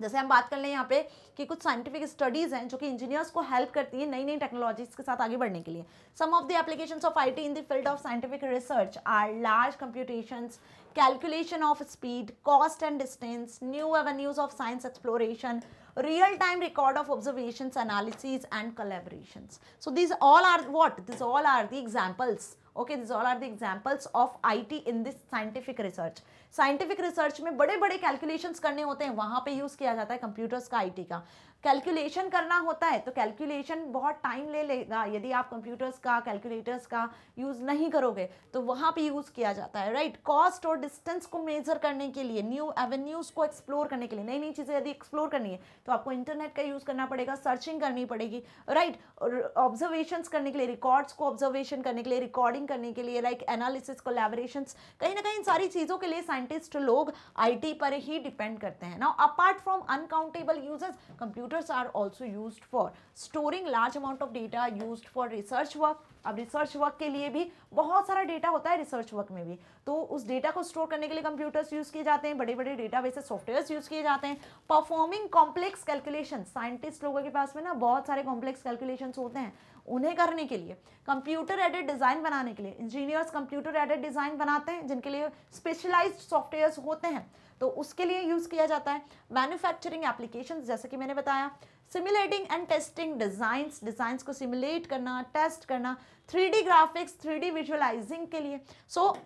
जैसे हम बात कर लें यहाँ पे कि कुछ साइंटिफिक स्टडीज़ हैं जो कि इंजीनियर्स को हेल्प करती है नई नई टेक्नोलॉजीज के साथ आगे बढ़ने के लिए some of the applications of IT in the field of scientific research are large computations calculation of speed cost and distance new avenues of science exploration real time record of observation analysis and collaboration so these all are what these all are the examples okay this all are the examples of IT in this scientific research scientific research में बड़े बड़े calculations करने होते हैं वहां पे use किया जाता है कंप्यूटर्स का आईटी का कैलकुलेशन करना होता है तो कैलकुलेशन बहुत टाइम ले लेगा यदि आप कंप्यूटर्स का कैलकुलेटर्स का यूज़ नहीं करोगे तो वहाँ पे यूज़ किया जाता है राइट कॉस्ट और डिस्टेंस को मेज़र करने के लिए न्यू एवेन्यूज़ को एक्सप्लोर करने के लिए नई नई चीज़ें यदि एक्सप्लोर करनी है तो आपको इंटरनेट का यूज़ करना पड़ेगा सर्चिंग करनी पड़ेगी राइट ऑब्जर्वेशन करने के लिए रिकॉर्ड्स को ऑब्जर्वेशन करने के लिए रिकॉर्डिंग करने के लिए लाइक एनालिसिस को कहीं ना कहीं इन सारी चीज़ों के लिए साइंटिस्ट लोग आई पर ही डिपेंड करते हैं ना apart from uncountable users computer computers are also used for storing large amount of data used for research work अब रिसर्च वर्क के लिए भी बहुत सारा डेटा होता है रिसर्च वर्क में भी तो उस डेटा को स्टोर करने के लिए कंप्यूटर्स यूज़ किए जाते हैं बड़े बड़े डेटा बेसेस सॉफ्टवेयर्स यूज़ किए जाते हैं परफॉर्मिंग कॉम्प्लेक्स कैलकुलेशन साइंटिस्ट लोगों के पास में ना बहुत सारे कॉम्प्लेक्स कैलकुलेशन होते हैं उन्हें करने के लिए कंप्यूटर एडेड डिज़ाइन बनाने के लिए इंजीनियर्स कंप्यूटर एडेड डिज़ाइन बनाते हैं जिनके लिए स्पेशलाइज्ड सॉफ्टवेयर्स होते हैं तो उसके लिए यूज़ किया जाता है मैन्युफैक्चरिंग एप्लीकेशन जैसे कि मैंने बताया simulating and testing designs designs को सिमुलेट करना टेस्ट करना थ्री ग्राफिक्स थ्री विजुअलाइजिंग के लिए सो so,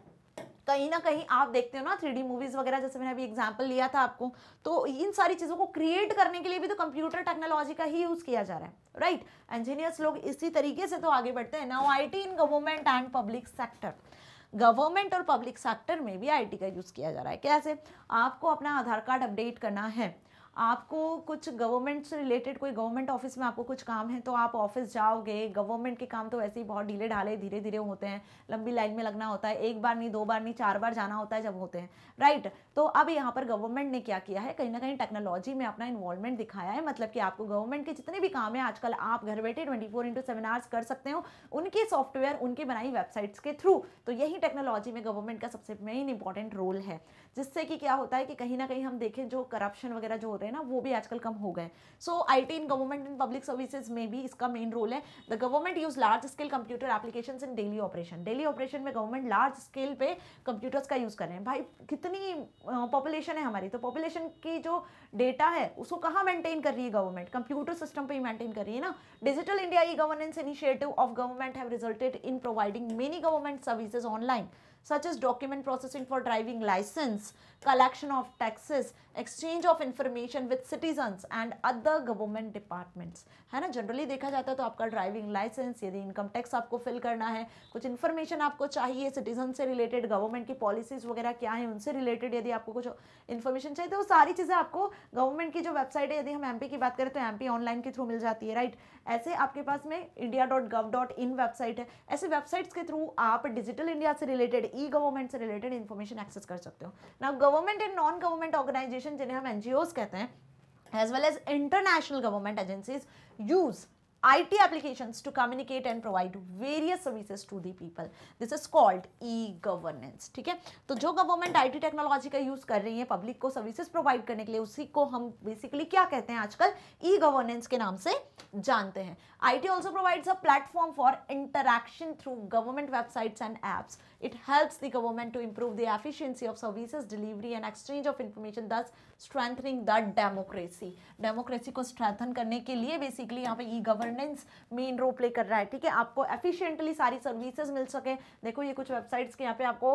कहीं ना कहीं आप देखते हो ना थ्री मूवीज़ वगैरह जैसे मैंने अभी एग्जाम्पल लिया था आपको तो इन सारी चीज़ों को क्रिएट करने के लिए भी तो कंप्यूटर टेक्नोलॉजी का ही यूज़ किया जा रहा है राइट right? इंजीनियर्स लोग इसी तरीके से तो आगे बढ़ते हैं now I T in government and public sector government और पब्लिक सेक्टर में भी आई का यूज़ किया जा रहा है कैसे आपको अपना आधार कार्ड अपडेट करना है आपको कुछ गवर्नमेंट से रिलेटेड कोई गवर्नमेंट ऑफिस में आपको कुछ काम है तो आप ऑफिस जाओगे गवर्नमेंट के काम तो वैसे ही बहुत ढीले ढाले धीरे धीरे होते हैं लंबी लाइन में लगना होता है एक बार नहीं दो बार नहीं चार बार जाना होता है जब होते हैं राइट तो अब यहाँ पर गवर्नमेंट ने क्या किया है कहीं ना कहीं टेक्नोलॉजी में अपना इन्वॉल्वमेंट दिखाया है मतलब कि आपको गवर्नमेंट के जितने भी काम है आजकल आप घर बैठे ट्वेंटी फोर इंटू सेमिनार्स कर सकते हो उनके सॉफ्टवेयर उनकी बनाई वेबसाइट्स के थ्रू तो यही टेक्नोलॉजी में गवर्नमेंट का सबसे मेन इंपॉर्टेंट रोल है जिससे कि क्या होता है कि कहीं ना कहीं हम देखें जो करप्शन वगैरह जो होते हैं ना वो भी आजकल कम हो गए so I T in government and public services में भी इसका मेन रोल है the government use large scale computer application in daily operation daily operation में गवर्नमेंट लार्ज स्केल पे कंप्यूटर्स का यूज़ कर रहे हैं भाई कितनी पॉपुलेशन है हमारी तो पॉपुलेशन की जो डेटा है उसको कहाँ मेंटेन कर रही है गवर्नमेंट कंप्यूटर सिस्टम पर ही मेंटेन कर रही है ना digital India e governance initiative of government have resulted in providing many government services online such as document processing for driving license collection of taxes exchange of information with citizens and other government departments है ना generally देखा जाता है तो आपका driving licence यदि income tax आपको fill करना है कुछ इन्फॉर्मेशन आपको चाहिए सिटीजन से रिलेटेड गवर्नमेंट की पॉलिसीज वगैरह क्या है उनसे रिलेटेड यदि आपको कुछ इन्फॉर्मेशन चाहिए तो वो सारी चीज़ें आपको गवर्नमेंट की जो वेबसाइट है यदि हम एमपी की बात करें तो एमपी ऑनलाइन के थ्रू मिल जाती है राइट ऐसे आपके पास में India dot gov dot in website है ऐसे वेबसाइट्स के थ्रू आप डिजिटल इंडिया से रिलेटेड ई गवर्नमेंट से रिलेटेड इन्फॉर्मेशन एक्सेस कर सकते हो ना government and non government organisation जिन्हें हम एनजीओज कहते हैं as well as international government agencies use I T application to communicate and provide various services to the people this is called e governance ठीक है तो जो गवर्नमेंट आई टी टेक्नोलॉजी का use कर रही है पब्लिक को सर्विसेज प्रोवाइड करने के लिए उसी को हम बेसिकली क्या कहते हैं आजकल ई e गवर्नेंस के नाम से जानते हैं I T also provides a platform for interaction through government websites and apps It helps the government to improve the efficiency of services delivery and exchange of information, thus strengthening the democracy. Democracy को strengthen करने के लिए basically यहाँ पे e governance main role play कर रहा है ठीक है आपको एफिशिएंटली सारी सर्विसेज मिल सके देखो ये कुछ वेबसाइट्स के यहाँ पे आपको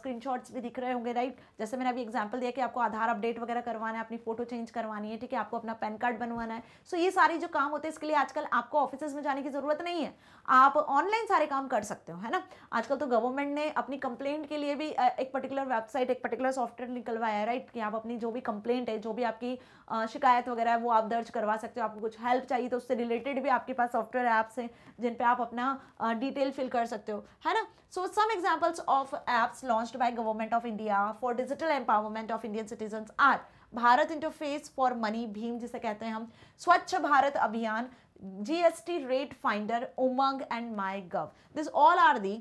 स्क्रीनशॉट्स भी दिख रहे होंगे राइट जैसे मैंने अभी एग्जाम्पल दिया कि आपको आधार अपडेट वगैरह करवाना है अपनी फोटो चेंज करवानी है ठीक है आपको अपना पैन कार्ड बनवाना है सो so, ये सारे जो काम होते हैं इसके लिए आजकल आपको ऑफिस में जाने की जरूरत नहीं है आप ऑनलाइन सारे काम कर सकते हो है ना आजकल तो गवर्नमेंट ने ने अपनी कंप्लेंट के लिए भी एक पर्टिकुलर वेबसाइट एक पर्टिकुलर सॉफ्टवेयर निकलवाया राइट कि आप अपनी जो भी कंप्लेंट है जो भी आपकी शिकायत वगैरह है वो आप दर्ज करवा सकते हो आपको कुछ हेल्प चाहिए तो उससे रिलेटेड भी आपके पास सॉफ्टवेयर ऐप्स हैं जिन पर आप अपना डिटेल फिल कर सकते हो है ना so some examples of apps launch by government of India for digital empowerment of Indian citizen are Bharat interface for money भीम जिसे कहते हैं हम Swachh Bharat Abhiyan GST rate finder UMANG and my gov this all are the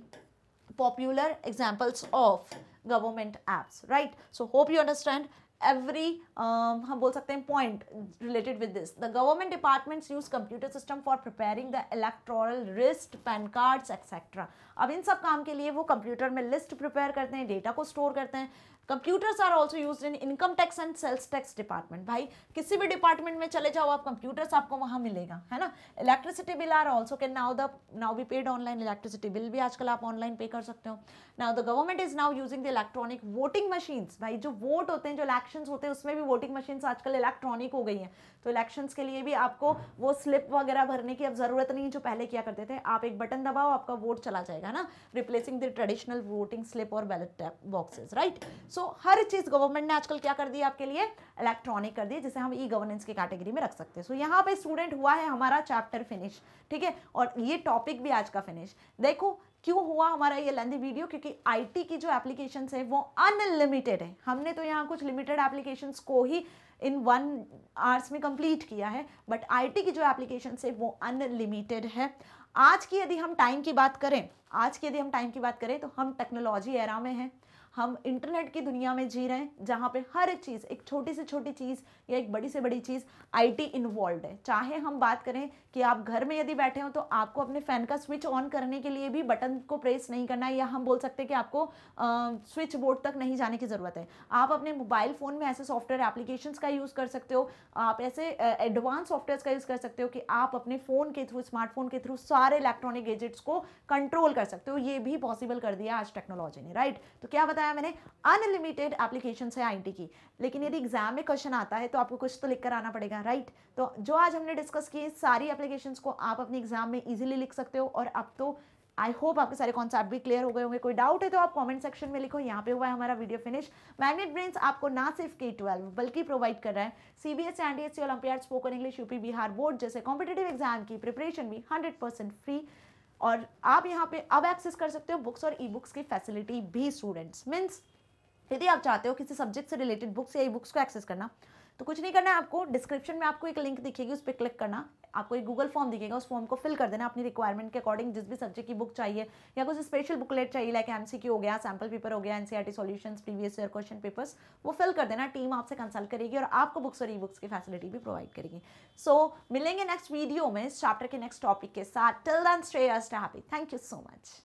popular examples of government apps right so hope you understand every um, hum bol sakte hain point related with this the government departments use computer system for preparing the electoral list pan cards etc ab in sab kaam ke liye wo computer mein list prepare karte hain data ko store karte hain computers are also use in income tax and sales tax department भाई किसी भी department में चले जाओ आप computers आपको वहाँ मिलेगा है ना electricity bill are also can now the now be paid online electricity bill भी आजकल आप ऑनलाइन पे कर सकते हो now the government is now using the electronic voting machines भाई जो वोट होते हैं जो इलेक्शन होते हैं उसमें भी वोटिंग मशीन्स आजकल इलेक्ट्रॉनिक हो गई हैं तो इलेक्शन के लिए भी आपको वो स्लिप वगैरह भरने की अब ज़रूरत नहीं जो पहले किया करते थे आप एक बटन दबाओ आपका वोट चला जाएगा ना replacing the traditional voting slip और ballot boxes right so so so, हर चीज़ गवर्नमेंट ने आजकल क्या कर दी आपके लिए इलेक्ट्रॉनिक कर दी जिसे हम ई गवर्नेंस की कैटेगरी में रख सकते हैं सो so, यहाँ पे स्टूडेंट हुआ है हमारा चैप्टर फिनिश ठीक है और ये टॉपिक भी आज का फिनिश देखो क्यों हुआ हमारा ये लेंदी वीडियो क्योंकि आईटी की जो एप्लीकेशन है वो अनलिमिटेड है हमने तो यहाँ कुछ लिमिटेड एप्लीकेशन को ही इन वन आवर्स में कंप्लीट किया है बट आईटी की जो एप्लीकेशन है वो अनलिमिटेड है आज की यदि हम टाइम की बात करें आज की यदि हम टाइम की बात करें तो हम टेक्नोलॉजी एरा में हैं हम इंटरनेट की दुनिया में जी रहे हैं जहाँ पे हर एक चीज़ एक छोटी से छोटी चीज़ या एक बड़ी से बड़ी चीज़ आईटी इन्वॉल्व है चाहे हम बात करें कि आप घर में यदि बैठे हो तो आपको अपने फ़ैन का स्विच ऑन करने के लिए भी बटन को प्रेस नहीं करना है या हम बोल सकते हैं कि आपको आ, स्विच बोर्ड तक नहीं जाने की ज़रूरत है आप अपने मोबाइल फ़ोन में ऐसे सॉफ्टवेयर एप्लीकेशन का यूज़ कर सकते हो आप ऐसे एडवांस सॉफ्टवेयर का यूज़ कर सकते हो कि आप अपने फ़ोन के थ्रू स्मार्टफोन के थ्रू सारे इलेक्ट्रॉनिक गेजेट्स को कंट्रोल कर सकते हो ये भी पॉसिबल कर दिया आज टेक्नोलॉजी ने राइट तो क्या बताया बनाया मैंने अनलिमिटेड एप्लीकेशन है आई की लेकिन यदि एग्जाम में क्वेश्चन आता है तो आपको कुछ तो लिख कर आना पड़ेगा राइट तो जो आज हमने डिस्कस किए सारी एप्लीकेशन को आप अपने एग्जाम में ईजिली लिख सकते हो और अब तो आई होप आपके सारे कॉन्सेप्ट भी क्लियर हो गए होंगे कोई डाउट है तो आप कमेंट सेक्शन में लिखो यहाँ पे हुआ है हमारा वीडियो फिनिश मैग्नेट ब्रेन्स आपको ना सिर्फ के ट्वेल्व बल्कि प्रोवाइड कर रहा है CBSE NDSE Olympiad spoken English UP Bihar board जैसे कॉम्पिटेटिव एग्जाम की प्रिपरेशन भी हंड्रेड फ्री और आप यहाँ पे अब एक्सेस कर सकते हो बुक्स और ई बुक्स की फैसिलिटी भी स्टूडेंट्स मीन्स यदि आप चाहते हो किसी सब्जेक्ट से रिलेटेड बुक्स या ई बुक्स को एक्सेस करना तो कुछ नहीं करना है आपको डिस्क्रिप्शन में आपको एक लिंक दिखेगी उस पर क्लिक करना आपको एक गूगल फॉर्म दिखेगा उस फॉर्म को फिल कर देना अपनी रिक्वायरमेंट के अकॉर्डिंग जिस भी सब्जेक्ट की बुक चाहिए या कुछ स्पेशल बुकलेट चाहिए लाइक एमसीक्यू हो गया सैम्पल पेपर हो गया NCERT solutions previous year question papers वो फिल कर देना टीम आपसे कंसल्ट करेगी और आपको बुक्स और ई बुक्स की फैसिलिटी भी प्रोवाइड करेगी सो so, मिलेंगे नेक्स्ट वीडियो में इस चैप्टर के नेक्स्ट टॉपिक के साथ till then stay happy thank you so much